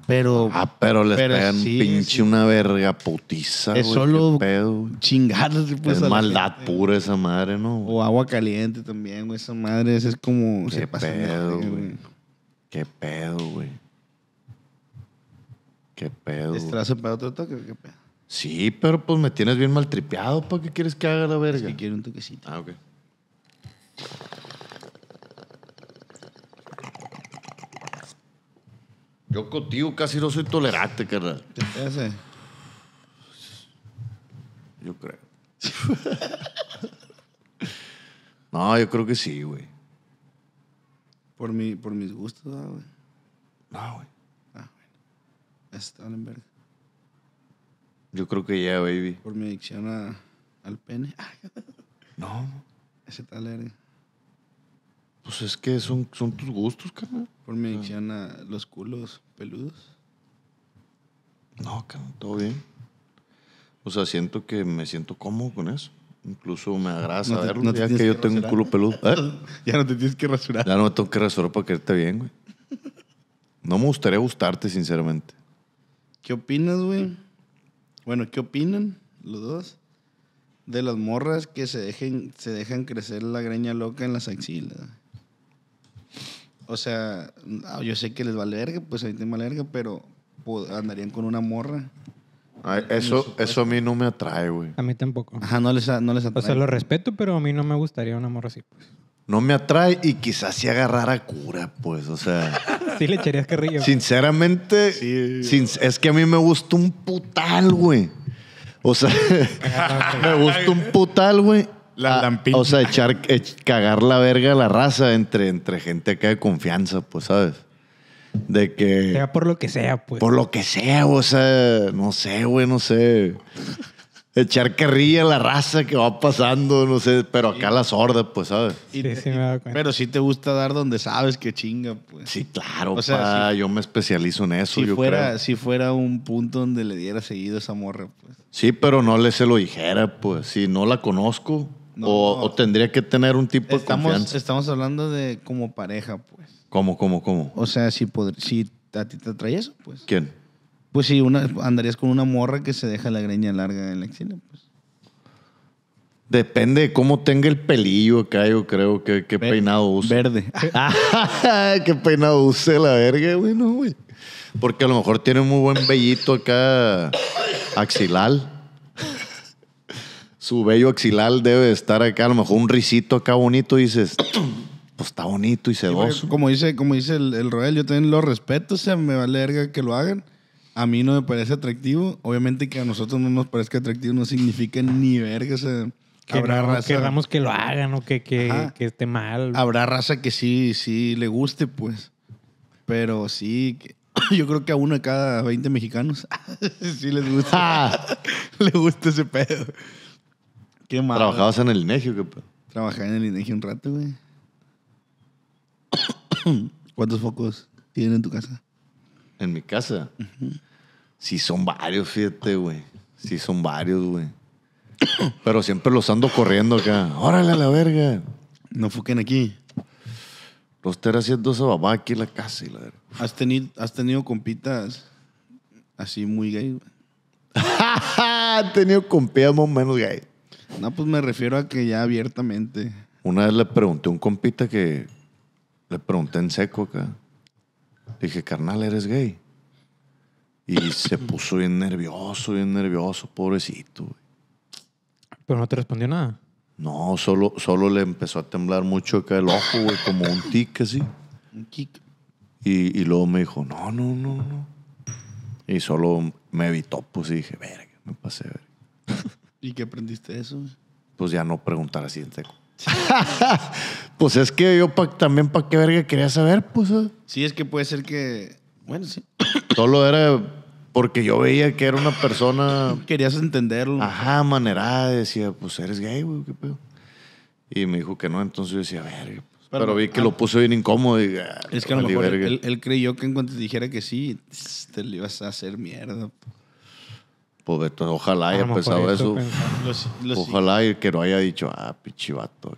pero. Ah, pero les pegan pinche una verga putiza. Es solo chingar. Pues, es maldad pura esa madre, ¿no? O agua caliente también, güey. Esa madre es como. se güey. Qué pedo, güey. Qué pedo. Estraso para otro toque o qué pedo? Sí, pero pues me tienes bien maltripeado. ¿Para qué quieres que haga la verga? Es que quiero un toquecito. Ah, ok. Yo contigo casi no soy tolerante, carnal. ¿Qué te hace? Yo creo. no, yo creo que sí, güey. Por, mi, por mis gustos, ah, güey. Ah, güey. Ah, bueno. en Yo creo que ya, baby. Por mi adicción a, al pene. no. Ese tal Pues es que son, son tus gustos, cabrón Por mi ah. adicción a los culos peludos. No, cabrón todo bien. O sea, siento que me siento cómodo con eso. Incluso me agrada saberlo. ya que, yo tengo un culo peludo. ¿eh? Ya no te tienes que rasurar. Ya no me tengo que rasurar para quererte bien, güey. No me gustaría gustarte, sinceramente. ¿Qué opinas, güey? Bueno, ¿qué opinan los dos? De las morras que se dejen, se dejan crecer la greña loca en las axilas. O sea, ah, yo sé que les va a verga, pues a mí me vale verga, pero pues, andarían con una morra eso, eso a mí no me atrae, güey. A mí tampoco. Ajá, no les, no atrae. O sea, lo respeto, pero a mí no me gustaría un amor así, pues. No me atrae y quizás si agarrara cura, pues, o sea. sí, le echarías carrillo. Sinceramente, sí. es que a mí me gusta un putal, güey. O sea, me gusta un putal, güey. La, ah, o sea, echar, cagar la verga a la raza entre, entre gente acá de confianza, pues, ¿sabes? De que. Sea por lo que sea, pues. Por lo que sea, o sea, no sé, güey, no sé. Echar carrilla a la raza que va pasando, no sé, pero acá la sorda, pues, ¿sabes? Pero si te gusta dar donde sabes que chinga, pues. Sí, claro, o sea, yo me especializo en eso, si fuera, Si fuera un punto donde le diera seguido esa morra, pues. Sí, pero no le se lo dijera, pues. Si no la conozco, o, tendría que tener un tipo estamos, de Estamos hablando de como pareja, pues. ¿Cómo, cómo, cómo? O sea, si, si a ti te atrae eso, pues. ¿Quién? Pues si una, andarías con una morra que se deja la greña larga en la axila, pues. Depende de cómo tenga el pelillo acá, yo creo, que qué peinado use. Verde. qué peinado use la verga, güey, no, güey. Porque a lo mejor tiene un muy buen vellito acá axilal su bello axilal debe estar acá, a lo mejor un risito acá bonito, dices, pues está bonito y sedoso. como dice, como dice el, el Roel, yo también lo respeto, o sea, me vale verga que lo hagan. A mí no me parece atractivo. Obviamente que a nosotros no nos parezca atractivo no significa ni verga, o sea, que Queramos que lo hagan o que, que, que, esté mal. Habrá raza que sí, sí le guste, pues. Pero sí, yo creo que a uno de cada 20 mexicanos sí les gusta. Ah. le gusta ese pedo. ¿Trabajabas en el Inegio? que Trabajaba en el Inegio un rato, güey. ¿Cuántos focos tienen en tu casa? En mi casa. Sí, son varios, fíjate, güey. Sí, son varios, güey. Pero siempre los ando corriendo acá. Órale a la verga. No foquen aquí. Los estar haciendo esa babá aquí en la casa la ¿Has tenido, has tenido compitas así muy gay, güey? tenido compitas más o menos gay. No, pues me refiero a que ya abiertamente. Una vez le pregunté a un compita que le pregunté en seco acá. dije, carnal, ¿eres gay? Y se puso bien nervioso, bien nervioso, pobrecito. Pero no te respondió nada. No, solo, solo le empezó a temblar mucho acá el ojo, güey, como un tic así. Un tic. Y, luego me dijo, no, no, no, no. Y solo me evitó, pues, y dije, verga, me pasé, verga. ¿Y qué aprendiste eso? Pues ya no preguntar así en seco. pues es que yo también para qué verga quería saber, pues. ¿eh? Sí, es que puede ser que. Bueno, sí. Solo era porque yo veía que era una persona. Querías entenderlo. Ajá, maneras Decía, pues eres gay, güey, qué pedo. Y me dijo que no, entonces yo decía, verga. Pues". Pero, vi que ah, lo puso bien incómodo. Ah, es que a lo mejor él, creyó que en cuanto te dijera que sí, te le ibas a hacer mierda. Pues. Pues ojalá haya pensado eso. ojalá y que no haya dicho, ah, pichivato.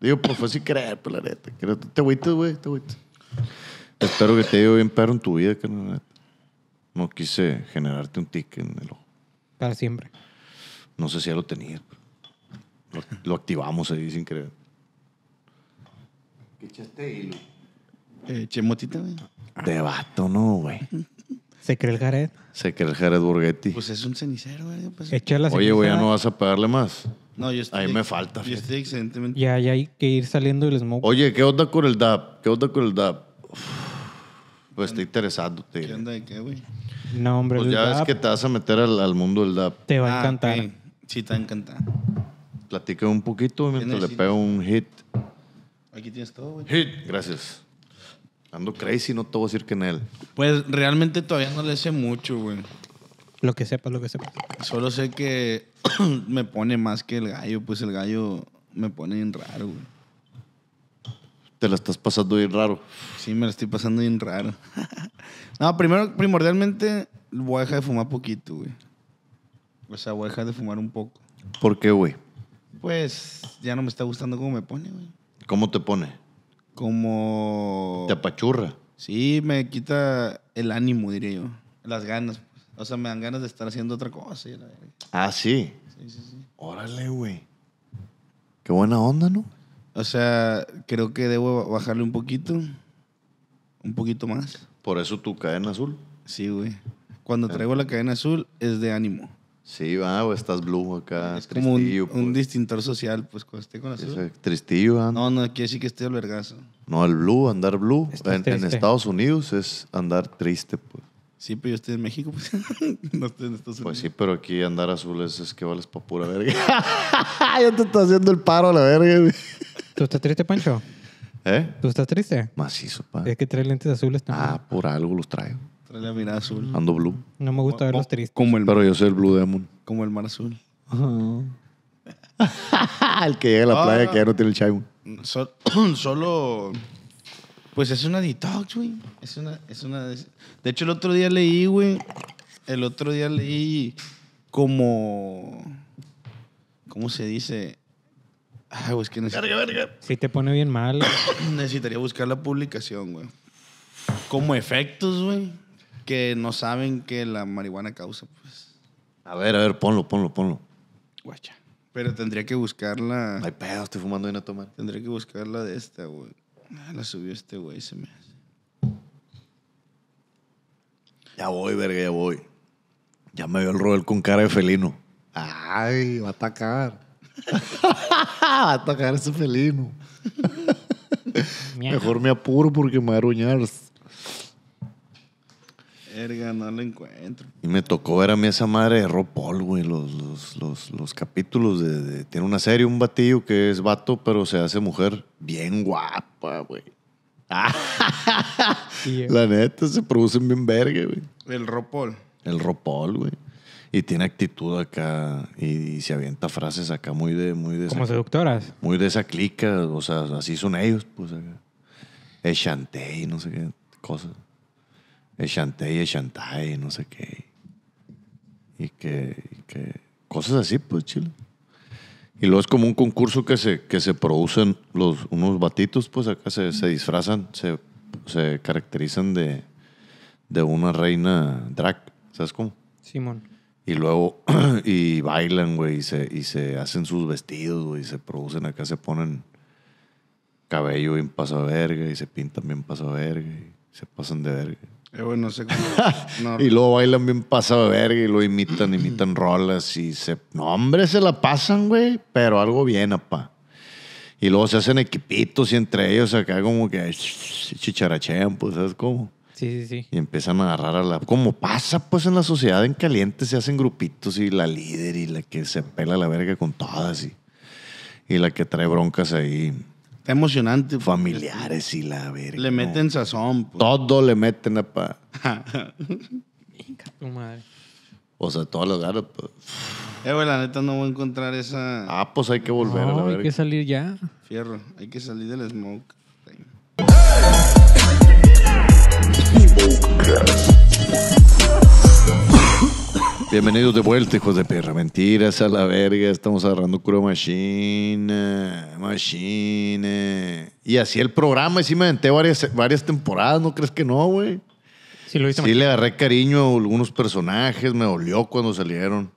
Digo, pues fue pues, sin creer, pero pues, la neta. Te agüites, güey, te agüites. Espero que te haya bien perro en tu vida, que no, quise generarte un tique en el ojo. Para siempre. No sé si ya lo tenías. Lo, activamos ahí sin creer. ¿Qué echaste hilo? Eh, motita, güey. De vato, no, güey. Se cree el Jared. Se cree el Jared Borghetti Pues es un cenicero, güey. Pues. Echa la Oye, güey, ya no vas a pagarle más. No, yo estoy. Ahí me falta. Yo estoy excelentemente. Ya, ya hay que ir saliendo del smoke. Oye, ¿qué onda con el DAP? ¿Qué onda con el DAP? pues estoy interesado, tío. ¿Qué onda de qué, güey? No, hombre. Pues ya es ves que te vas a meter al, mundo del DAP. Te va a ah, encantar. Sí, te va a encantar. Platica un poquito mientras le pego un hit. Aquí tienes todo, güey. Hit. Gracias. Ando crazy, no te voy a decir que en él. Pues realmente todavía no le sé mucho, güey. Lo que sepa, lo que sepa. Solo sé que me pone más que el gallo, pues el gallo me pone bien raro, güey. Te la estás pasando bien raro. Sí, me la estoy pasando bien raro. no, primero, primordialmente voy a dejar de fumar poquito, güey. O sea, voy a dejar de fumar un poco. ¿Por qué, güey? Pues ya no me está gustando cómo me pone, güey. ¿Cómo te pone? como... Te apachurra. Sí, me quita el ánimo, diría yo. Las ganas. Pues. O sea, me dan ganas de estar haciendo otra cosa. Ah, sí. Sí, sí, sí. Órale, güey. Qué buena onda, ¿no? O sea, creo que debo bajarle un poquito. Un poquito más. Por eso tu cadena azul. Sí, güey. Cuando eh. traigo la cadena azul es de ánimo. Sí, va, o estás blue acá. Es como un, pues. distintor social, pues cuando esté con azul. Es tristillo, va. Ah. No, no, quiere decir que esté albergazo. No, el blue, andar blue, en, Estados Unidos es andar triste, pues. Sí, pero yo estoy en México, pues. no estoy en Estados Unidos. Pues sí, pero aquí andar azul es, que vales pa' pura verga. yo te estoy haciendo el paro a la verga, ¿Tú estás triste, Pancho? ¿Eh? ¿Tú estás triste? Macizo, pa. Es que traes lentes azules también. Ah, por algo los traigo. Trae la mirada azul. Ando blue. No me gusta ver los tristes. Como el, Pero yo soy el Blue Demon. como el mar azul. el que llega a la playa que ya no tiene el chaimo. solo. Pues es una detox, güey. Es una, es una. De hecho, el otro día leí, güey. El otro día leí como. ¿Cómo se dice? Ay, güey, es que necesito. Si te pone bien mal. Necesitaría buscar la publicación, güey. Como efectos, güey que no saben que la marihuana causa, pues. A ver, a ver, ponlo, ponlo, ponlo. Guacha. Pero tendría que buscarla. Ay, pedo, estoy fumando y no tomar. Tendría que buscarla de esta, güey. Ah, la subió este güey, se me Ya voy, verga, ya voy. Ya me vio el rol con cara de felino. Ay, va a atacar. va a atacar ese felino. Mejor me apuro porque me va a encuentro. Y me tocó ver a mí esa madre de Ropol, güey, los, los, capítulos de, Tiene una serie, un batillo que es vato, pero se hace mujer bien guapa, güey. Eh. La neta, se producen bien verga, güey. El Ropol. El Ropol, güey. Y tiene actitud acá y, se avienta frases acá muy de... Muy de Como seductoras. Muy de esa clica, o sea, así son ellos, pues acá. chanté y no sé qué cosas es y no sé qué. Y que, cosas así, pues, chile. Y luego es como un concurso que se, que se producen los, unos batitos, pues acá se, disfrazan, se, caracterizan de, de, una reina drag, ¿sabes cómo? Simón. Y luego, y bailan, güey, y se, y se hacen sus vestidos, güey, y se producen acá, se ponen cabello bien paso verga, y se pintan bien paso a verga, y se pasan de verga. Eh, y luego bailan bien pasado verga y lo imitan, imitan rolas y se. No, hombre, se la pasan, güey, pero algo bien, apa. Y luego se hacen equipitos y entre ellos acá como que chicharachean, pues, ¿sabes cómo? Sí, sí, sí. Y empiezan a agarrar a la... Como pasa, pues, en la sociedad en caliente se hacen grupitos y la líder y la que se pela la verga con todas y, y la que trae broncas ahí emocionante. Pues, Familiares y la verga. Le meten sazón. pues. Todo le meten, pa. Venga, O sea, todos los ganas, pues. Eh, güey, la neta no voy a encontrar esa Ah, pues hay que volver a la No, hay que salir ya. fierro. Hay que salir del smoke. Bienvenidos de vuelta, hijos de perra. Mentiras a la verga. Estamos agarrando cura machine. Machine. Y así el programa. Y sí me aventé varias, varias temporadas. ¿No crees que no, güey? Sí, lo hice. Sí, le agarré cariño a algunos personajes. Me dolió cuando salieron.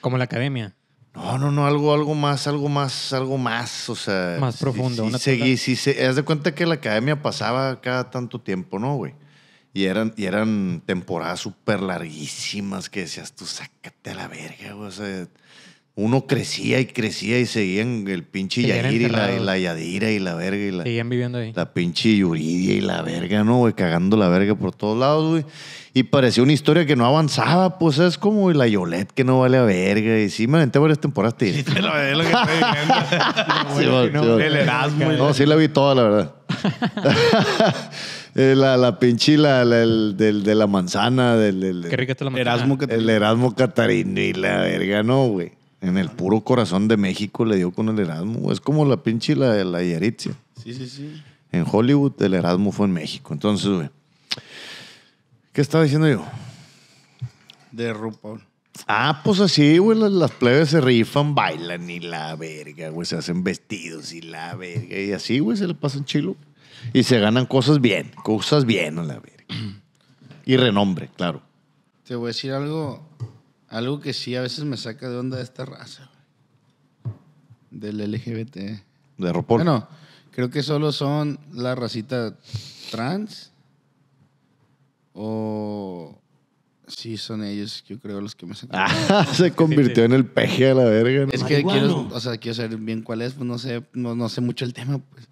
Como la academia. No, no, no, algo, algo más, algo más, algo más, o sea. Más profundo. Sí, sí, seguí, sí, se, haz de cuenta que la academia pasaba cada tanto tiempo, ¿no, güey? Y eran, y eran temporadas súper larguísimas que decías tú, sácate a la verga, güey. O sea, uno crecía y crecía y seguían el pinche seguían y la, Yadira y la verga. Y la, seguían viviendo ahí. La pinche Yuridia y la verga, ¿no, güey? Cagando la verga por todos lados, güey. Y parecía una historia que no avanzaba, pues es como la Yolet que no vale a verga. Y sí, me aventé varias temporadas, te Sí, te la es lo que estoy diciendo. sí, El Erasmo. No, sí la vi toda, la verdad. Eh, la, la pinche, la, de la manzana, del, Erasmo el Erasmo Catarino y la verga, no, güey. En el puro corazón de México le dio con el Erasmo. Es como la pinche, la, la Yaritzia. Sí, sí, sí. En Hollywood el Erasmo fue en México. Entonces, güey. ¿Qué estaba diciendo yo? De RuPaul. Ah, pues así, güey, las, plebes se rifan, bailan y la verga, güey, se hacen vestidos y la verga, y así, güey, se le pasan chilo. Y se ganan cosas bien, cosas bien a la verga. Y renombre, claro. Te voy a decir algo, algo que sí a veces me saca de onda esta raza. Del LGBT. De Ropol. Bueno, creo que solo son la racita trans o sí son ellos, yo creo, los que me sacan. se convirtió en el peje a la verga. Es que quiero, o sea, quiero saber bien cuál es, pues no sé, no sé mucho el tema, pues.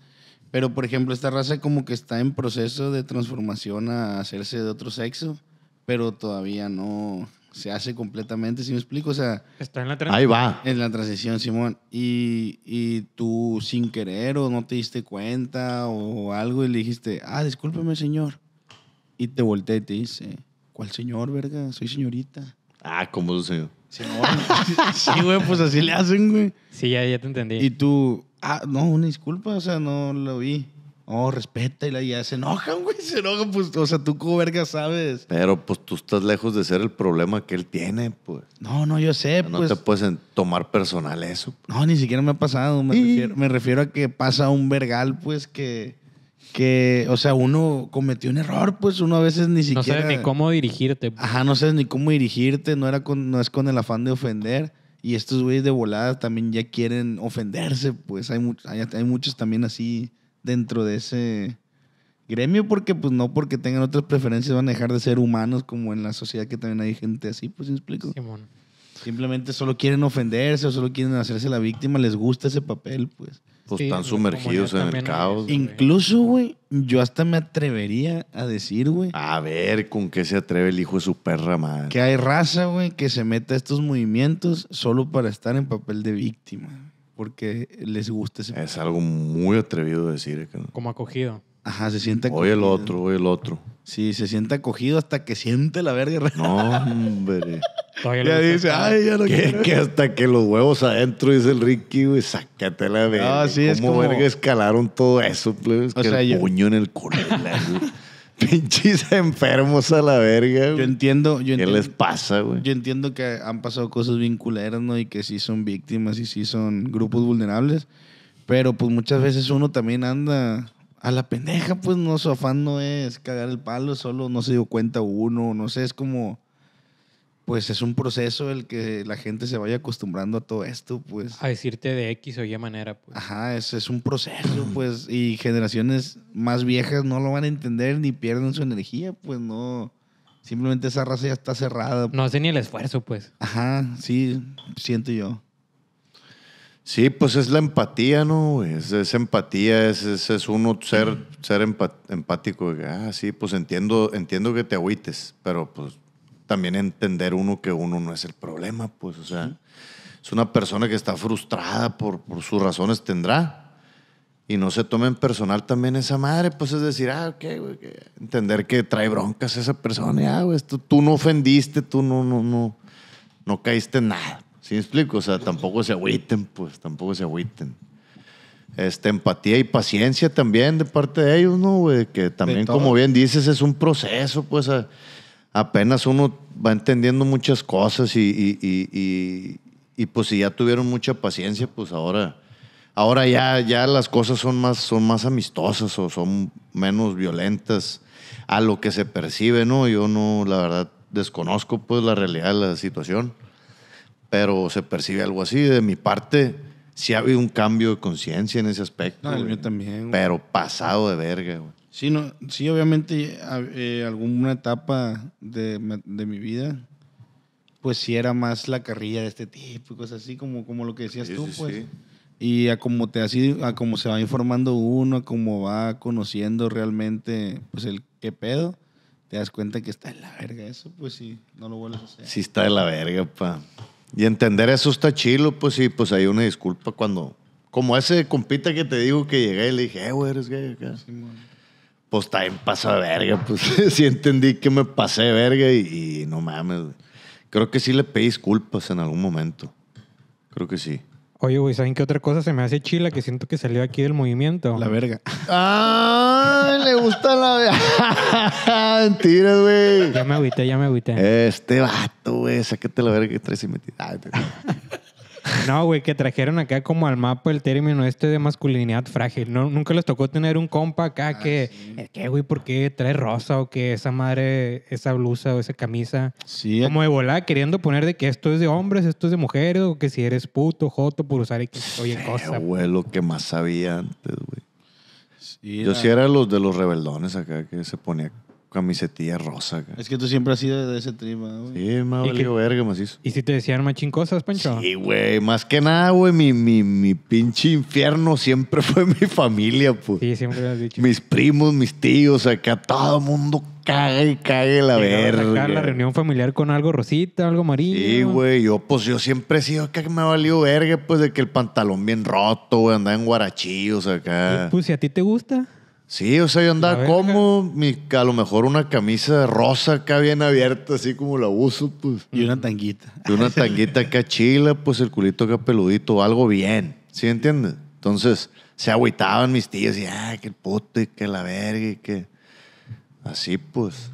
Pero, por ejemplo, esta raza como que está en proceso de transformación a hacerse de otro sexo, pero todavía no se hace completamente, si ¿sí me explico, o sea... Está en la transición. Ahí va. En la transición, Simón. Y, y, tú sin querer o no te diste cuenta o algo y le dijiste, ah, discúlpeme, señor. Y te volteé y te dice, ¿cuál señor, verga? Soy señorita. Ah, ¿cómo señor? sí, güey, pues así le hacen, güey. Sí, ya, ya te entendí. Y tú, ah, no, una disculpa, o sea, no lo vi. Oh, respeta y la ya se enoja, güey, se enoja, pues, o sea, tú como verga sabes. Pero pues tú estás lejos de ser el problema que él tiene, pues. No, no, yo sé, pues. No te puedes tomar personal eso. Pues. No, ni siquiera me ha pasado, me, refiero, a que pasa un vergal, pues, que que, o sea, uno cometió un error, pues uno a veces ni siquiera... No sabes ni cómo dirigirte. Pues. Ajá, no sabes ni cómo dirigirte, no, era con, no es con el afán de ofender. Y estos güeyes de volada también ya quieren ofenderse, pues hay, hay, muchos también así dentro de ese gremio, porque pues no porque tengan otras preferencias van a dejar de ser humanos, como en la sociedad que también hay gente así, pues explico. Simplemente solo quieren ofenderse o solo quieren hacerse la víctima, les gusta ese papel, pues. Pues, están pues, sumergidos en el caos. Incluso, güey, yo hasta me atrevería a decir, güey. A ver, ¿con qué se atreve el hijo de su perra, madre? Que hay raza, güey, que se mete a estos movimientos solo para estar en papel de víctima. Porque les gusta ese Es algo muy atrevido decir. ¿eh? Como acogido. Ajá, se siente acogido. Hoy el otro, hoy el otro. Sí, se siente acogido hasta que siente la verga. No, hombre. ya dice, ah, ay, ya no quiero. Que hasta que los huevos adentro, dice el Ricky, güey, sácate la verga. Ah, sí, ¿Cómo es como... verga escalaron todo eso, plebes? que sea, el puño en el culo. Pinches enfermos a la verga, güey. Yo entiendo, yo ¿Qué les pasa, güey? Yo entiendo que han pasado cosas bien ¿no? Y que sí son víctimas y sí son grupos vulnerables. Pero pues muchas veces uno también anda a la pendeja, pues no, su afán no es cagar el palo, solo no se dio cuenta uno, no sé, es como, pues es un proceso el que la gente se vaya acostumbrando a todo esto, pues. A decirte de X o Y manera, pues. Ajá, es, es un proceso, pues, y generaciones más viejas no lo van a entender ni pierden su energía, pues no. Simplemente esa raza ya está cerrada. No hace ni el esfuerzo, pues. Ajá, sí, siento yo. Sí, pues es la empatía, ¿no? Es, empatía, es, es, uno ser, ser empático. Ah, sí, pues entiendo, entiendo que te agüites, pero pues también entender uno que uno no es el problema, pues, o sea, es una persona que está frustrada por, por sus razones, tendrá. Y no se en personal también esa madre, pues es decir, ah, ok, entender que trae broncas esa persona, ah, güey, tú, no ofendiste, tú no, no, no, no caíste en nada. ¿Sí explico? O sea, tampoco se agüiten, pues, tampoco se agüiten. Este, empatía y paciencia también de parte de ellos, ¿no, güey? Que también, como bien dices, es un proceso, pues, apenas uno va entendiendo muchas cosas y, y, y, y, pues si ya tuvieron mucha paciencia, pues ahora, ahora ya, ya las cosas son más, son más amistosas o son menos violentas a lo que se percibe, ¿no? Yo no, la verdad, desconozco pues la realidad de la situación pero se percibe algo así. De mi parte, sí ha habido un cambio de conciencia en ese aspecto. No, el mío también. Pero pasado de verga, güey. Sí, no, sí obviamente, eh, alguna etapa de, de, mi vida, pues sí era más la carrilla de este tipo, cosas así como, como lo que decías tú, pues. Y a como, te, así, a como se va informando uno, a cómo va conociendo realmente, pues, el qué pedo te das cuenta que está en la verga eso, pues sí, no lo vuelves a hacer. Sí está de la verga, pa. Y entender eso está chilo, pues, sí pues hay una disculpa cuando. Como ese compita que te digo que llegué y le dije, eh, güey, eres gay acá. pues también pasa verga, pues sí entendí que me pasé de verga y, y, no mames. Creo que sí le pedí disculpas en algún momento. Creo que sí. Oye, güey, ¿saben qué otra cosa se me hace chila que siento que salió aquí del movimiento? La verga. ¡Ah! Le gusta la verga. Mentiras, güey. Ya me agüité, ya me agüité. Este vato, güey, Sáquete la verga que traes y metida. No, güey, que trajeron acá como al mapa el término este de masculinidad frágil. No, nunca les tocó tener un compa acá ah, que, eh, ¿qué, güey? ¿Por qué trae rosa o que esa madre, esa blusa o esa camisa? Como eh. de volar queriendo poner de que esto es de hombres, esto es de mujeres o que si eres puto, joto, por usar X, oye, cosa. Güey, lo que más sabía antes, güey. Yo si sí era los de los rebeldones acá que se ponía camisetilla rosa. Es que tú siempre has sido de ese trima, Sí, me ha valido verga, macizo. ¿Y si te decían machín cosas, Pancho? Sí, güey. Más que nada, güey, mi, pinche infierno siempre fue mi familia, pues. Sí, siempre lo has dicho. Mis primos, mis tíos, acá todo mundo caga y caga, la verga. la reunión familiar con algo rosita, algo marino. Sí, güey. Yo, pues, yo siempre he sido acá que me ha valido verga, pues, de que el pantalón bien roto, güey, andaba en guarachillos acá. pues, si a ti te gusta. Sí, o sea, yo andaba como a lo mejor una camisa rosa acá bien abierta, así como la uso, pues. Y una tanguita. Y una tanguita acá chila, pues el culito acá peludito, algo bien. ¿Sí entiendes? Entonces se agüitaban mis tíos y, ah, qué puto y que la verga y que. Así, pues.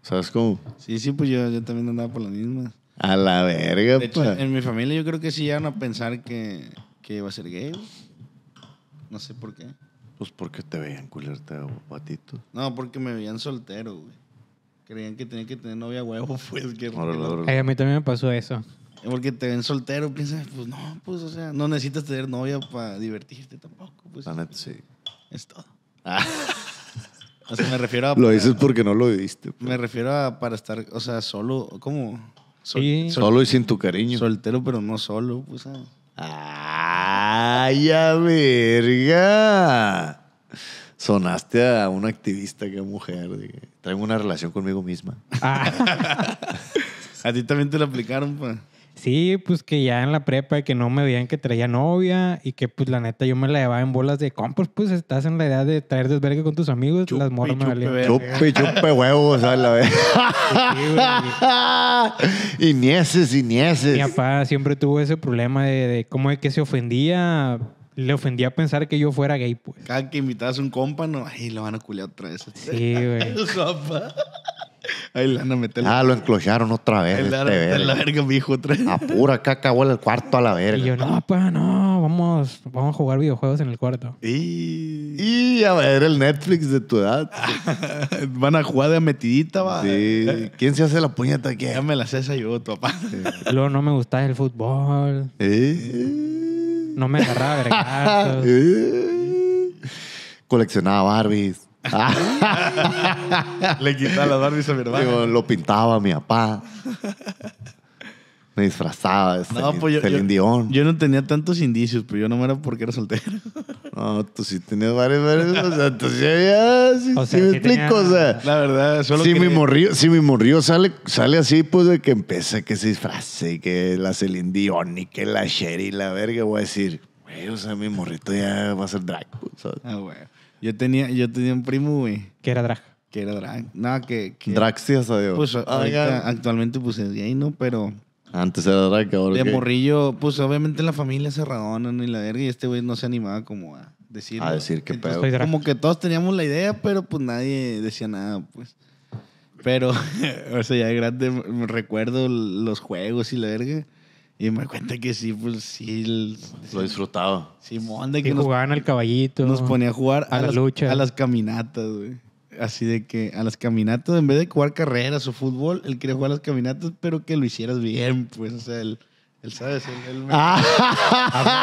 ¿Sabes cómo? Sí, sí, pues yo, también andaba por la misma. A la verga, pues. En mi familia yo creo que sí llegaron a pensar que, que iba a ser gay. No sé por qué. Pues porque te veían culerte patito. No, porque me veían soltero, güey. Creían que tenía que tener novia huevo, pues. a mí también me pasó eso. Porque te ven soltero, piensas, pues no, pues, o sea, no necesitas tener novia para divertirte tampoco, pues. sí. Es todo. Ah. O sea, me refiero a... Lo dices porque no lo viste. Pues. Me refiero a para estar, o sea, solo, como... Solo y sin tu cariño. soltero, pero no solo, pues, Ah. ah. ¡Ay, a verga! Sonaste a una activista que mujer. Traigo una relación conmigo misma. Ah. a ti también te lo aplicaron, pa sí, pues que ya en la prepa que no me veían que traía novia y que pues la neta yo me la llevaba en bolas de compas, pues estás en la idea de traer desvergue con tus amigos, las moras me valían. Chupe, chupe huevos, a la vez. y nieces, y nieces. Mi papá siempre tuvo ese problema de, cómo es que se ofendía le ofendía pensar que yo fuera gay, pues. Cada que invitabas un compa, no, ay, lo van a culear otra vez. Sí, güey. Ahí lana, meter. Ah, lo enclocharon otra vez. Ahí este la verga, mi hijo. Apura, ah, acá acabó el cuarto a la verga. Y yo, no, pa, no, vamos, vamos a jugar videojuegos en el cuarto. Y, y a ver el Netflix de tu edad. Van a jugar de metidita, va. Sí. ¿Quién se hace la puñeta aquí? Ya me la sé yo, papá. Luego no me gustaba el fútbol. No me agarraba a Coleccionaba Barbies. Le quitaba las Barbies a mi hermano. Digo, lo pintaba a mi papá. Me disfrazaba de no, pues yo, no tenía tantos indicios, pero yo no me era porque era soltero. No, tú sí tenías varios, varios. O sea, tú sí, ya, sí, me explico. O sea, la verdad, solo si mi morrió, si mi morrío sale, sale así, pues de que empieza que se disfrace y que la Celine y que la Sherry la verga, voy a decir, güey, o sea, mi morrito ya va a ser drag. Ah, güey. Yo tenía, yo tenía un primo, güey. Que era drag. Que era drag. Nada, que. que o Pues ah, actualmente, pues es gay, ¿no? Pero. Antes era drag, ahora. De morrillo, pues obviamente la familia cerradona y la verga y este güey no se animaba como a decir. A decir que pedo. Como que todos teníamos la idea, pero pues nadie decía nada, pues. Pero, o sea, ya grande recuerdo los juegos y la verga. Y me cuenta que sí, pues sí. Lo disfrutaba. Simón, de que. nos, jugaban al caballito. Nos ponía a jugar a, las, lucha. A las caminatas, güey. Así de que a las caminatas, en vez de jugar carreras o fútbol, él quería jugar a las caminatas, pero que lo hicieras bien, pues. O sea, el él sabe, él, me... ah.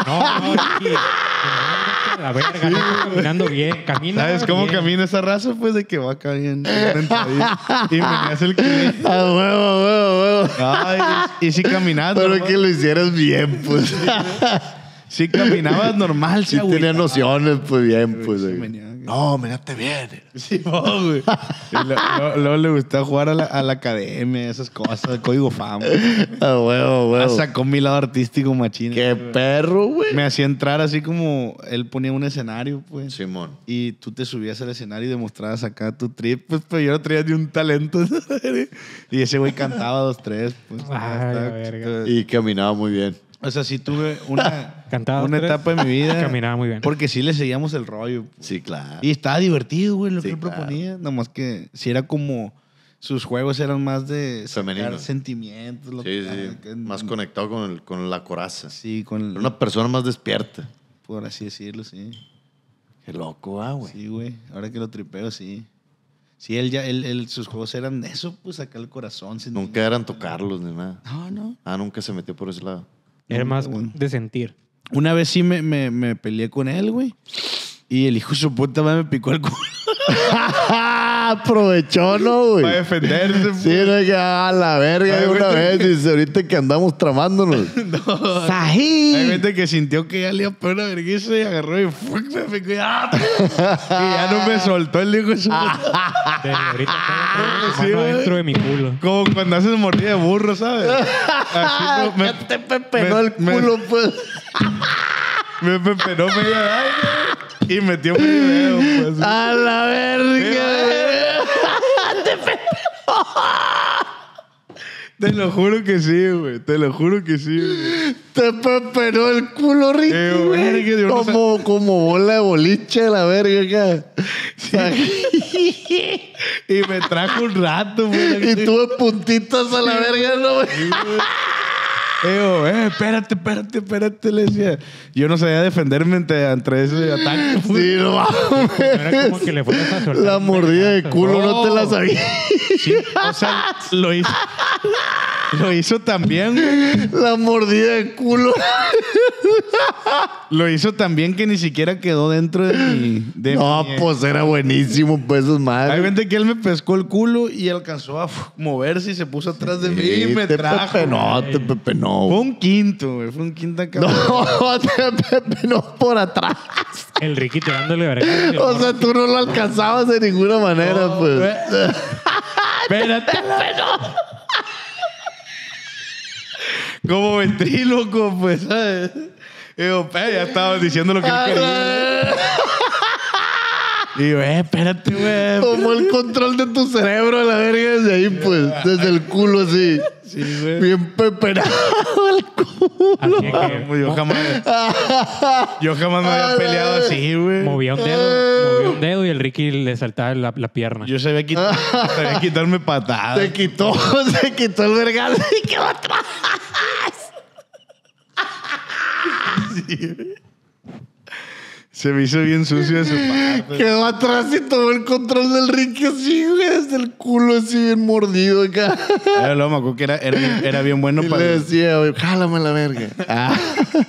No, no, sí. La verga, caminando bien, camina. ¿Sabes cómo camina esa raza? Pues de que va acá bien. y me hace el que. Ah, huevo, huevo, huevo. Ay, y, si caminando. Pero que lo hicieras bien, pues. si caminabas normal, sí. Si tenía nociones, pues bien, pues. No, te bien. Sí, no, güey. Luego le gustaba jugar a la, academia, esas cosas, código fama. Ah, huevo, huevo. Sacó mi lado artístico machín. Qué perro, güey. Me hacía entrar así como él ponía un escenario, pues. Simón. Y tú te subías al escenario y demostrabas acá tu trip, pues, pero yo no traía ni un talento. y ese güey cantaba dos, tres, pues. verga. Y caminaba muy bien. O sea, sí tuve una, una etapa de mi vida. Caminaba muy bien. Porque sí le seguíamos el rollo. Sí, claro. Y estaba divertido, güey, lo que él proponía. proponía. Nomás que si era como. Sus juegos eran más de sentimientos. Lo sí, que, sí. más conectado con, con la coraza. Sí, con una persona más despierta. Por así decirlo, sí. Qué loco, ah, güey. Sí, güey. Ahora que lo tripeo, sí. Sí, él ya, él, él, sus juegos eran eso, pues acá el corazón. Nunca eran tocarlos ni nada. No, no. Ah, nunca se metió por ese lado. Era más de sentir. Una vez sí me, me, peleé con él, güey. Y el hijo de su puta madre me picó el culo. aprovechó, ¿no, güey? Para defenderse. Sí, pues. no que a ah, la verga de una vez. Dice, ahorita que andamos tramándonos. no. ¡Sají! Hay gente que sintió que ya le iba a vergüenza y agarró y fuck, me ah, pues". y ya no me soltó el hijo de su ahorita sí, dentro de mi culo. Como cuando haces mordida de burro, ¿sabes? Así, me, te pepeó el culo, pues me peperó medio y metió mi dedo. Pues. A la verga. Te Te lo juro que sí, güey. Te lo juro que sí, güey. Te peperó el culo rico. Eh, como, como bola de boliche, la verga. Sí. y me trajo un rato, güey. Y tuve puntitas a la verga, no, güey. Digo, eh, espérate, espérate, espérate, le decía. Yo no sabía defenderme entre, ese ataque. Sí, Era como que le a soltar. La mordida de culo no, te la sabía. Sí, o sea, lo hice. Lo hizo también. La mordida de culo. Lo hizo también que ni siquiera quedó dentro de mi. no, pues era buenísimo, pues es madre. Hay gente que él me pescó el culo y alcanzó a moverse y se puso atrás de mí y me trajo. no, te pepe, no. Fue un quinto, güey. Fue un quinta cabrón. No, te pepe, no por atrás. El riquito dándole verga. O sea, tú no lo alcanzabas de ninguna manera, pues pues. Espérate, pesó como ventríloco, pues, ¿sabes? Digo, ya estaba diciendo lo que él ah, quería. Y yo, eh, espérate, güey. Tomó el control de tu cerebro a la verga desde ahí, pues. Desde el culo así. Sí, güey. Bien peperado el culo. Así ah, yo jamás. yo jamás me había ah, peleado así, güey. Movía un dedo, movía un dedo y el Ricky le saltaba la, pierna. Yo ah. sabía, quitarme patadas. Se quitó, se quitó el vergado y quedó atrás. sí, güey. Se me hizo bien sucio de su parte. Quedó atrás y tomó el control del ring así, güey, desde el culo así bien mordido acá. Era lo maco que era, era, bien bueno para... le decía, güey, jálame la verga. Ah,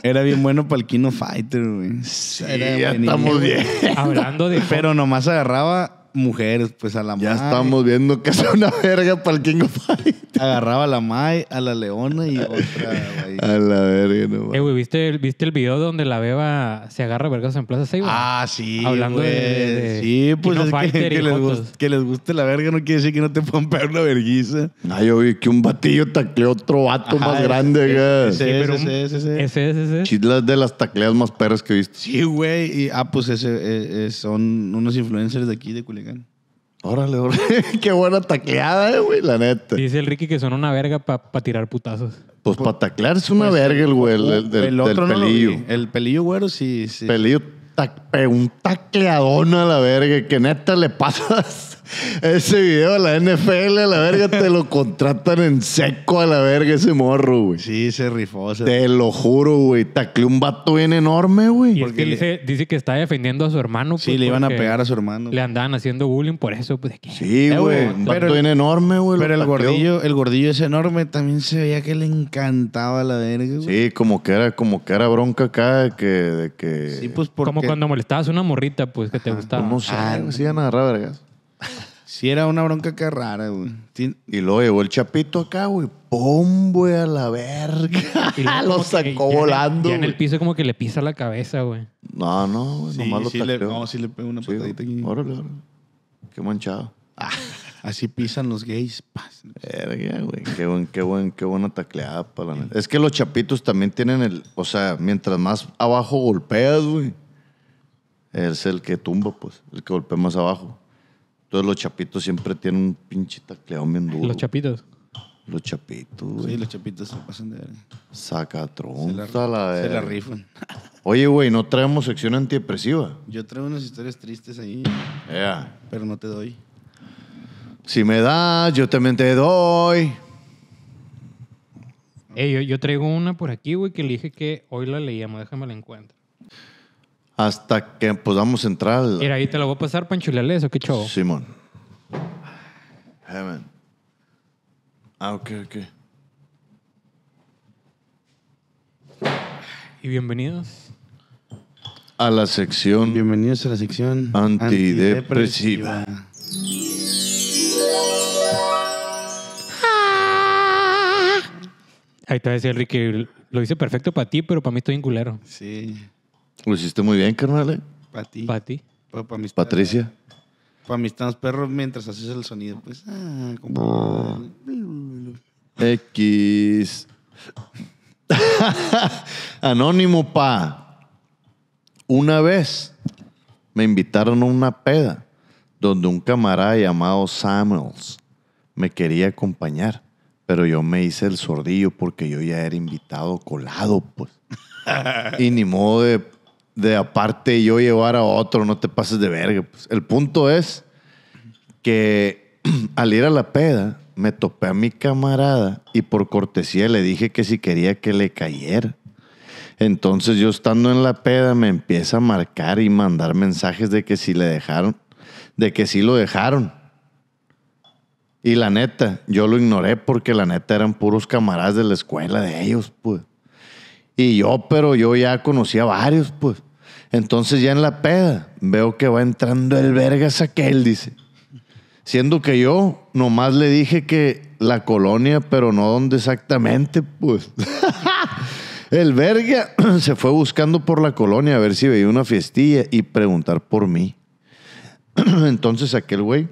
era bien bueno para el Kino Fighter, güey. Sí, ya estamos bien. Hablando de... Pero nomás agarraba mujeres, pues a la Ya estamos viendo que es una verga para el King of Fight. Agarraba a la Mai, a la Leona y otra, güey. A la verga, no Eh, güey, ¿viste, el- video donde la beba se agarra vergas en Plaza Seibo? Ah, sí. Hablando de- pues, Sí, pues que- les guste, la verga no quiere decir que no te puedan pegar una verguiza. Ay ah, yo vi que un batillo tacleó otro vato más grande, güey. Sí, pero ese, ese, ese. Ese es, ese es. de las tacleas más perras que he visto. Sí, güey. Y, ah, pues ese, eh, eh, son unos influencers de aquí, de Órale, órale. Qué buena tacleada, eh, güey, la neta. Dice el Ricky que son una verga para tirar putazos. Pues para pues, taclear es una pues, verga el güey, el, el, del pelillo. el pelillo, güero, sí. sí. Pelillo, un tacleadón a la verga, que neta le pasas Ese video, la NFL, a la verga, te lo contratan en seco a la verga ese morro, güey. Sí, se rifó. Se... Te lo juro, güey. Tacleó un vato bien enorme, güey. Y dice, que está defendiendo a su hermano. sí, pues, le iban a pegar a su hermano. Le andaban haciendo bullying por eso, pues. Sí, güey. Eh, un vato bien enorme, güey. Pero el gordillo, el gordillo es enorme también se veía que le encantaba a la verga, güey. Sí, como que era, como que era bronca acá de que, de que... Sí, pues porque... Como cuando molestabas a una morrita, pues, que te gustaba. Pues, no sé, ah, a nada, vergas si era una bronca que rara, güey. Y luego llevó el chapito acá, güey. ¡Pum, güey! A la verga. lo sacó volando. en el piso como que le pisa la cabeza, güey. No, no, güey. nomás lo sí no, sí le pega una patadita aquí. Órale, Qué manchado. Ah, así pisan los gays. Verga, güey. Qué, buen, qué, buen, qué buena tacleada para Es que los chapitos también tienen el. O sea, mientras más abajo golpeas, güey. Es el que tumba, pues. El que golpea más abajo. Entonces los chapitos siempre tienen un pinche tacleado bien Los chapitos. Los chapitos, güey. Sí, los chapitos se pasan de Saca Saca Se la, se la rifan. Oye, güey, no traemos sección antidepresiva. Yo traigo unas historias tristes ahí. Pero no te doy. Si me das, yo también te doy. yo, yo, traigo una por aquí, güey, que le dije que hoy la leíamos. Déjame la encuentro hasta que podamos entrar. Mira, ahí te lo voy a pasar Panchulales enchularle qué chavo. Simón. Heaven. Ah, ok, ok. Y bienvenidos a la sección. Bienvenidos a la sección antidepresiva. Ah. Ahí te va a decir, lo hice perfecto para ti, pero para mí estoy en culero. Sí. Lo hiciste muy bien, carnal. ¿eh? Para ti. Para Patricia. Para mis tanos perros mientras haces el sonido. Pues, ah, ah. X. Anónimo, pa. Una vez me invitaron a una peda donde un camarada llamado Samuels me quería acompañar, pero yo me hice el sordillo porque yo ya era invitado colado, pues. y ni modo de de aparte yo llevar a otro, no te pases de verga. Pues, el punto es que al ir a la peda, me topé a mi camarada y por cortesía le dije que si quería que le cayera. Entonces yo estando en la peda me empieza a marcar y mandar mensajes de que si le dejaron, de que si lo dejaron. Y la neta, yo lo ignoré porque la neta eran puros camaradas de la escuela de ellos, pues. Y yo, pero yo ya conocía varios, pues. Entonces ya en la peda veo que va entrando el vergas aquel, dice. Siendo que yo nomás le dije que la colonia, pero no dónde exactamente, pues. el verga se fue buscando por la colonia a ver si veía una fiestilla y preguntar por mí. Entonces aquel güey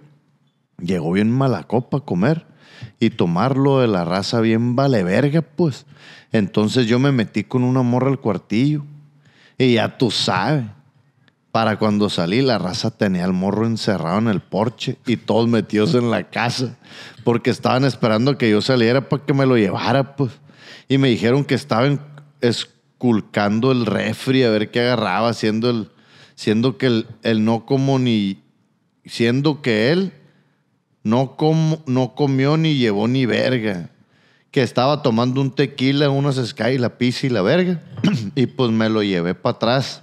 llegó bien malacopa copa a comer y tomarlo de la raza bien vale verga, pues. Entonces yo me metí con una morra al cuartillo. Y ya tú sabes. Para cuando salí, la raza tenía al morro encerrado en el porche y todos metidos en la casa. Porque estaban esperando que yo saliera para que me lo llevara, pues. Y me dijeron que estaban esculcando el refri a ver qué agarraba, siendo, el, siendo que el, no como ni. Siendo que él no, comió ni llevó ni verga. Que estaba tomando un tequila, unos Sky, la pizza y la verga. y pues me lo llevé para atrás.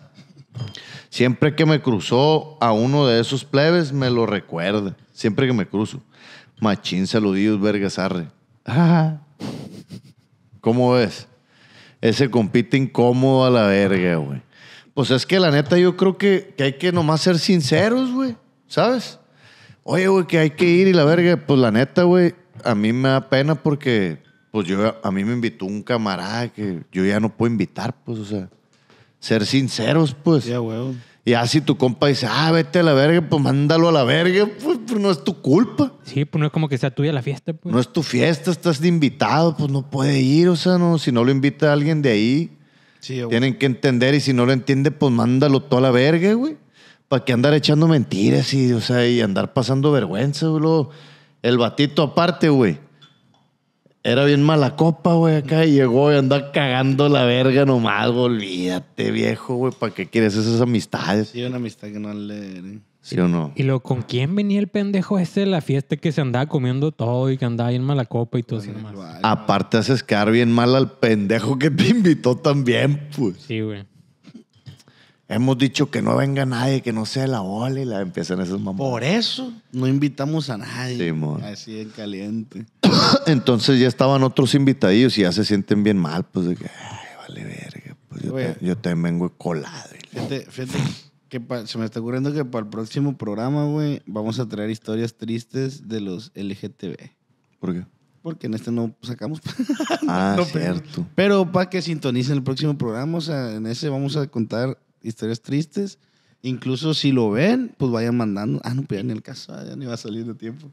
Siempre que me cruzó a uno de esos plebes, me lo recuerda. Siempre que me cruzo. Machín saludíos, verga, arre. ¿Cómo ves? Ese compite incómodo a la verga, güey. Pues es que la neta yo creo que, que hay que nomás ser sinceros, güey. ¿Sabes? Oye, güey, que hay que ir y la verga. Pues la neta, güey, a mí me da pena porque, pues yo, a mí me invitó un camarada que yo ya no puedo invitar, pues, o sea, ser sinceros, pues. Ya, güey. Y así tu compa dice, ah, vete a la verga, pues mándalo a la verga, pues, pues, no es tu culpa. Sí, pues no es como que sea tuya la fiesta, pues. No es tu fiesta, estás de invitado, pues no puede ir, o sea, no, si no lo invita alguien de ahí, tienen que entender y si no lo entiende, pues mándalo todo a la verga, güey. ¿Para qué andar echando mentiras y, o sea, y andar pasando vergüenza, güey? El batito aparte, güey. Era bien mala copa, güey, acá. llegó y andaba cagando la verga nomás. Güey. Olvídate, viejo, güey. ¿Para qué quieres esas amistades? Sí, una amistad que no le... ¿Sí o no? Y luego, ¿con quién venía el pendejo ese de la fiesta que se andaba comiendo todo y que andaba bien mala copa y todo eso más? Aparte, haces quedar bien mal al pendejo que te invitó también, pues. Sí, güey. Hemos dicho que no venga nadie, que no sea la ola y la empiezan esos mamás. Por eso no invitamos a nadie. Así en caliente. Entonces ya estaban otros invitadillos y ya se sienten bien mal, pues de que, ay, vale verga. Pues yo, te, también vengo colado. Fíjate, fíjate que se me está ocurriendo que para el próximo programa, güey, vamos a traer historias tristes de los LGTB. ¿Por qué? porque en este no sacamos. Ah, cierto. Pero, pero para que sintonicen el próximo programa, o sea, en ese vamos a contar historias tristes. Incluso si lo ven, pues vayan mandando. Ah, no, pues ya ni el caso, ah, ya ni va a salir tiempo.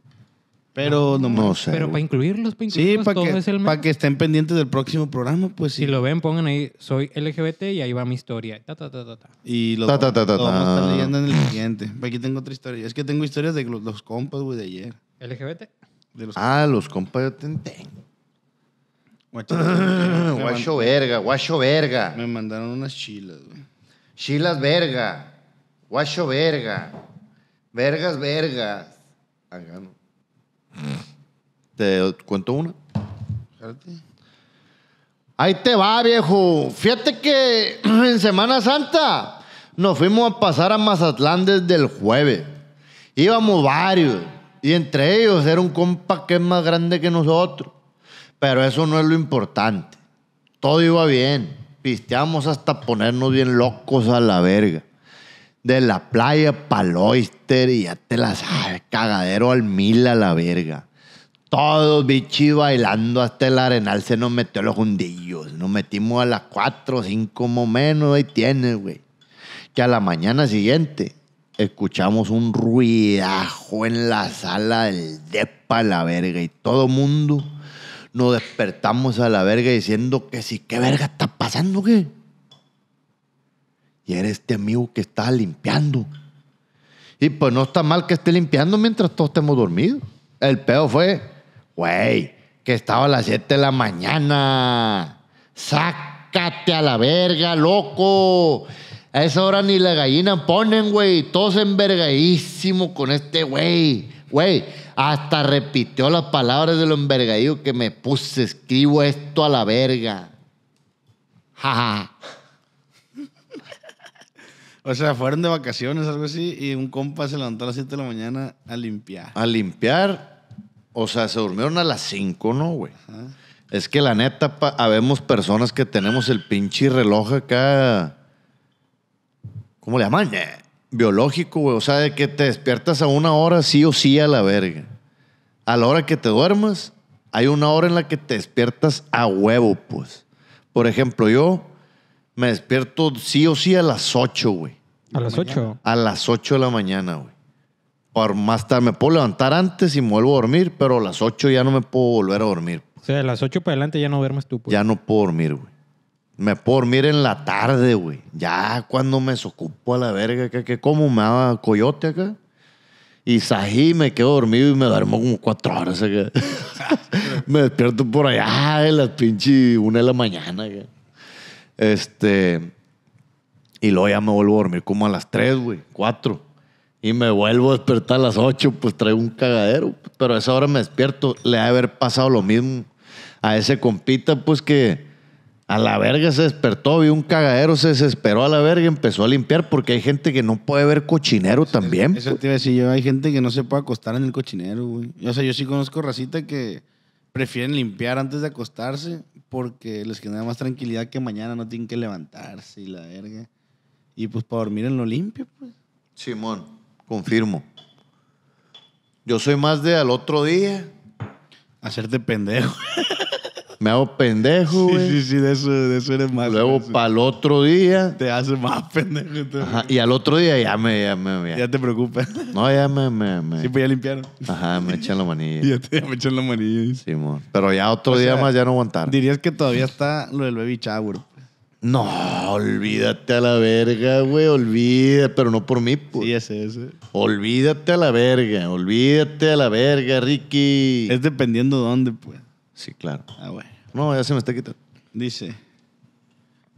Pero no, no Pero para incluirlos, para incluirlos, sí, para que, Para que estén pendientes del próximo programa, pues sí. Si lo ven, pongan ahí, soy LGBT y ahí va mi historia. Y lo, ta, a estar leyendo en el siguiente. Pues aquí tengo otra historia. Es que tengo historias de los, compas, güey, de ayer. ¿LGBT? los ah, los compas, yo te verga, guacho verga. Me mandaron unas chilas, güey. Chilas verga, guacho verga, vergas vergas. Ah, ¿Te cuento una? Ahí te va, viejo. Fíjate que en Semana Santa nos fuimos a pasar a Mazatlán desde el jueves. Íbamos varios. Y entre ellos era un compa que es más grande que nosotros. Pero eso no es lo importante. Todo iba bien pisteamos hasta ponernos bien locos a la verga. De la playa paloister oyster y ya te cagadero al mil a la verga. Todos bichos bailando hasta el arenal se nos metió los hundillos. Nos metimos a las 4, cinco como menos, ahí tienes, güey. Que a la mañana siguiente escuchamos un ruidajo en la sala del depa a la verga y todo mundo nos despertamos a la verga diciendo que sí, ¿qué verga está pasando, qué? Y era este amigo que estaba limpiando. Y pues no está mal que esté limpiando mientras todos estemos dormidos. El pedo fue, güey, que estaba a las 7 de la mañana. Sácate a la verga, loco. A esa hora ni la gallina ponen, güey. Todos envergadísimos con este güey. Güey, hasta repitió las palabras de lo envergadío que me puse. Escribo esto a la verga. Jaja. O sea, fueron de vacaciones, algo así, y un compa se levantó a las 7 de la mañana a limpiar. A limpiar. O sea, se durmieron a las 5, ¿no, güey? Es que la neta, habemos personas que tenemos el pinche reloj acá ¿Cómo le llaman? Biológico, güey. O sea, de que te despiertas a una hora sí o sí a la verga. A la hora que te duermas, hay una hora en la que te despiertas a huevo, pues. Por ejemplo, yo me despierto sí o sí a las 8, güey. ¿A las 8? A las 8 de la mañana, güey. Por más tarde me puedo levantar antes y me vuelvo a dormir, pero a las 8 ya no me puedo volver a dormir. O sea, a las 8 para adelante ya no duermes tú, pues. Ya no puedo dormir, güey me puedo dormir en la tarde, güey. Ya cuando me desocupo a la verga, que, como me daba coyote acá. Y sají, me quedo dormido y me duermo como cuatro horas acá. me despierto por allá de las pinches una de la mañana. Este. Y luego ya me vuelvo a dormir como a las tres, güey, cuatro. Y me vuelvo a despertar a las ocho, pues traigo un cagadero. Pero a esa hora me despierto. Le ha de haber pasado lo mismo a ese compita, pues que a la verga se despertó, y un cagadero, se desesperó a la verga, empezó a limpiar porque hay gente que no puede ver cochinero también. Eso te iba a decir yo, hay gente que no se puede acostar en el cochinero, güey. O sea, yo sí conozco racita que prefieren limpiar antes de acostarse porque les genera más tranquilidad que mañana no tienen que levantarse y la verga. Y pues para dormir en lo limpio, pues. Simón, confirmo. Yo soy más de al otro día. Hacerte pendejo. me hago pendejo, güey. Sí, sí, sí, de eso, de eso eres más. Luego, para el otro día. Te haces más pendejo. Ajá, y al otro día ya me. Ya, me, ya. te preocupes. No, ya me, me, me, Sí, pues ya limpiaron. Ajá, me echan la manilla. ya te me echan la manilla. Sí, amor. Pero ya otro día más ya no aguantaron. Dirías que todavía está lo del baby shower. No, olvídate a la verga, güey, olvídate, pero no por mí, pues. Sí, ese, ese. Olvídate a la verga, olvídate a la verga, Ricky. Es dependiendo dónde, pues. Sí, claro. Ah, bueno. No, ya se me está quitando. Dice,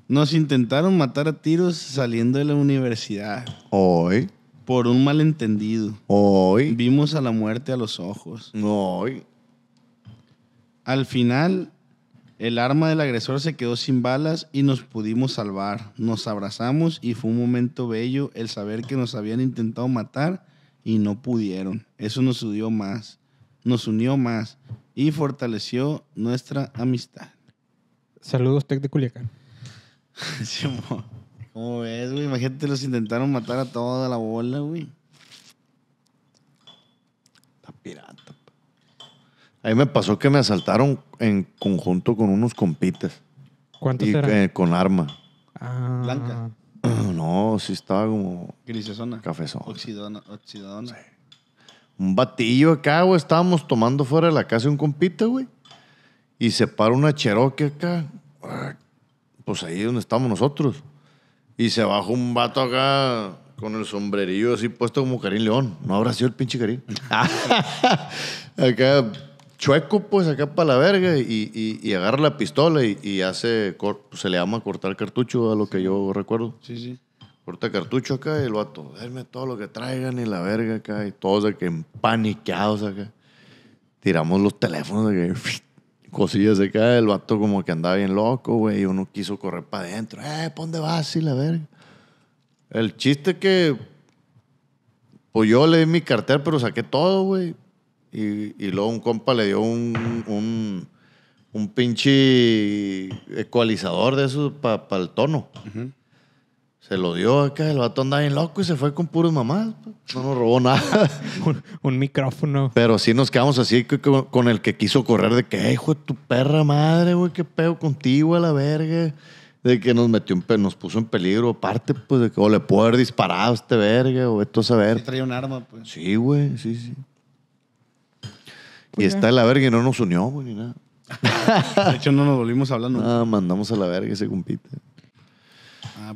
nos intentaron matar a tiros saliendo de la universidad. Hoy. Por un malentendido. Hoy. Vimos a la muerte a los ojos. Hoy. Al final, el arma del agresor se quedó sin balas y nos pudimos salvar. Nos abrazamos y fue un momento bello el saber que nos habían intentado matar y no pudieron. Eso nos unió más. Nos unió más y fortaleció nuestra amistad. Saludos, Tec de Culiacán. ¿Cómo ves, güey? Imagínate, los intentaron matar a toda la bola, güey. la pirata. A mí me pasó que me asaltaron en conjunto con unos compitas. ¿Cuántos eh, con arma. Ah. Blanca. No, sí estaba como... Grisesona. Cafezona. Oxidona. Oxidona un batillo acá, güey. Estábamos tomando fuera de la casa un compita, güey. Y se para una cheroque acá. Ah, pues ahí donde estamos nosotros. Y se baja un vato acá con el sombrerillo así puesto como Karim León. No habrá sido el pinche Karim. acá chueco, pues, acá para la verga. Y, y, agarra la pistola y, hace. Pues, se le llama cortar cartucho, a lo que yo recuerdo. Sí, sí. Corta cartucho acá y el vato, denme todo lo que traigan y la verga acá. Y todos que empaniqueados acá. Tiramos los teléfonos que Cosillas acá. El vato como que andaba bien loco, güey. Y uno quiso correr para adentro. Eh, ¿pon de vas? Y la verga. El chiste que... Pues yo le di mi cartera, pero saqué todo, güey. Y, luego un compa le dio un, un, pinche ecualizador de esos para el tono. Se lo dio acá, el vato andaba bien loco y se fue con puros mamás. Pues. No nos robó nada. un, micrófono. Pero sí nos quedamos así con, el que quiso correr de que, hijo de tu perra madre, güey, qué pedo contigo a la verga. De que nos metió en, nos puso en peligro. Aparte, pues, de que o oh, le pudo haber disparado a este verga o esto a saber. Sí traía un arma, pues. Sí, güey, sí, sí. y pues está la verga y no nos unió, güey, ni nada. de hecho, no nos volvimos hablando. Ah, mandamos a la verga ese compite.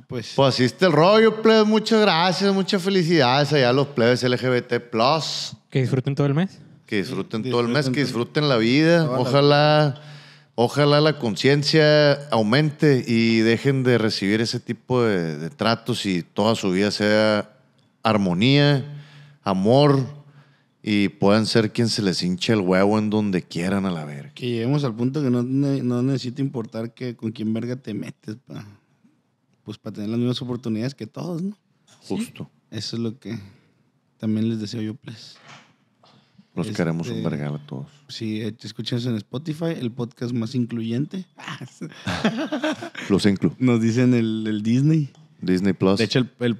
Pues. pues. así está el rollo, plebes. Muchas gracias, muchas felicidades allá a los plebes LGBT. Que disfruten todo el mes. Que disfruten, todo el mes, que disfruten la vida. Ojalá, ojalá la conciencia aumente y dejen de recibir ese tipo de, tratos y toda su vida sea armonía, amor y puedan ser quien se les hinche el huevo en donde quieran a la verga. Que lleguemos al punto que no, no necesita importar que con quién verga te metes, pa pues para tener las mismas oportunidades que todos, ¿no? Justo. Eso es lo que también les deseo yo, pues. Los queremos este, un vergal a todos. Sí, si eh, te escuchas en Spotify, el podcast más incluyente. Los inclu. Nos dicen el, Disney. Disney Plus. De hecho, el, el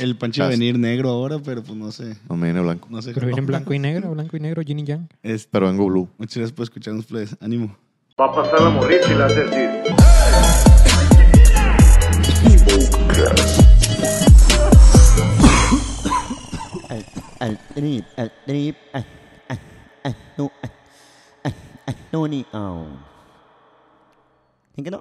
el panche, venir negro ahora, pero pues no sé. No, me viene blanco. No sé pero viene blanco y negro, blanco y negro, Yin y Yang. Este, pero vengo blue. Muchas gracias por escucharnos, pues. Ánimo. Va a pasar la morir si la haces al trip, al trip, al, al, al, al, al, al, al, al, al, al, al, al, al,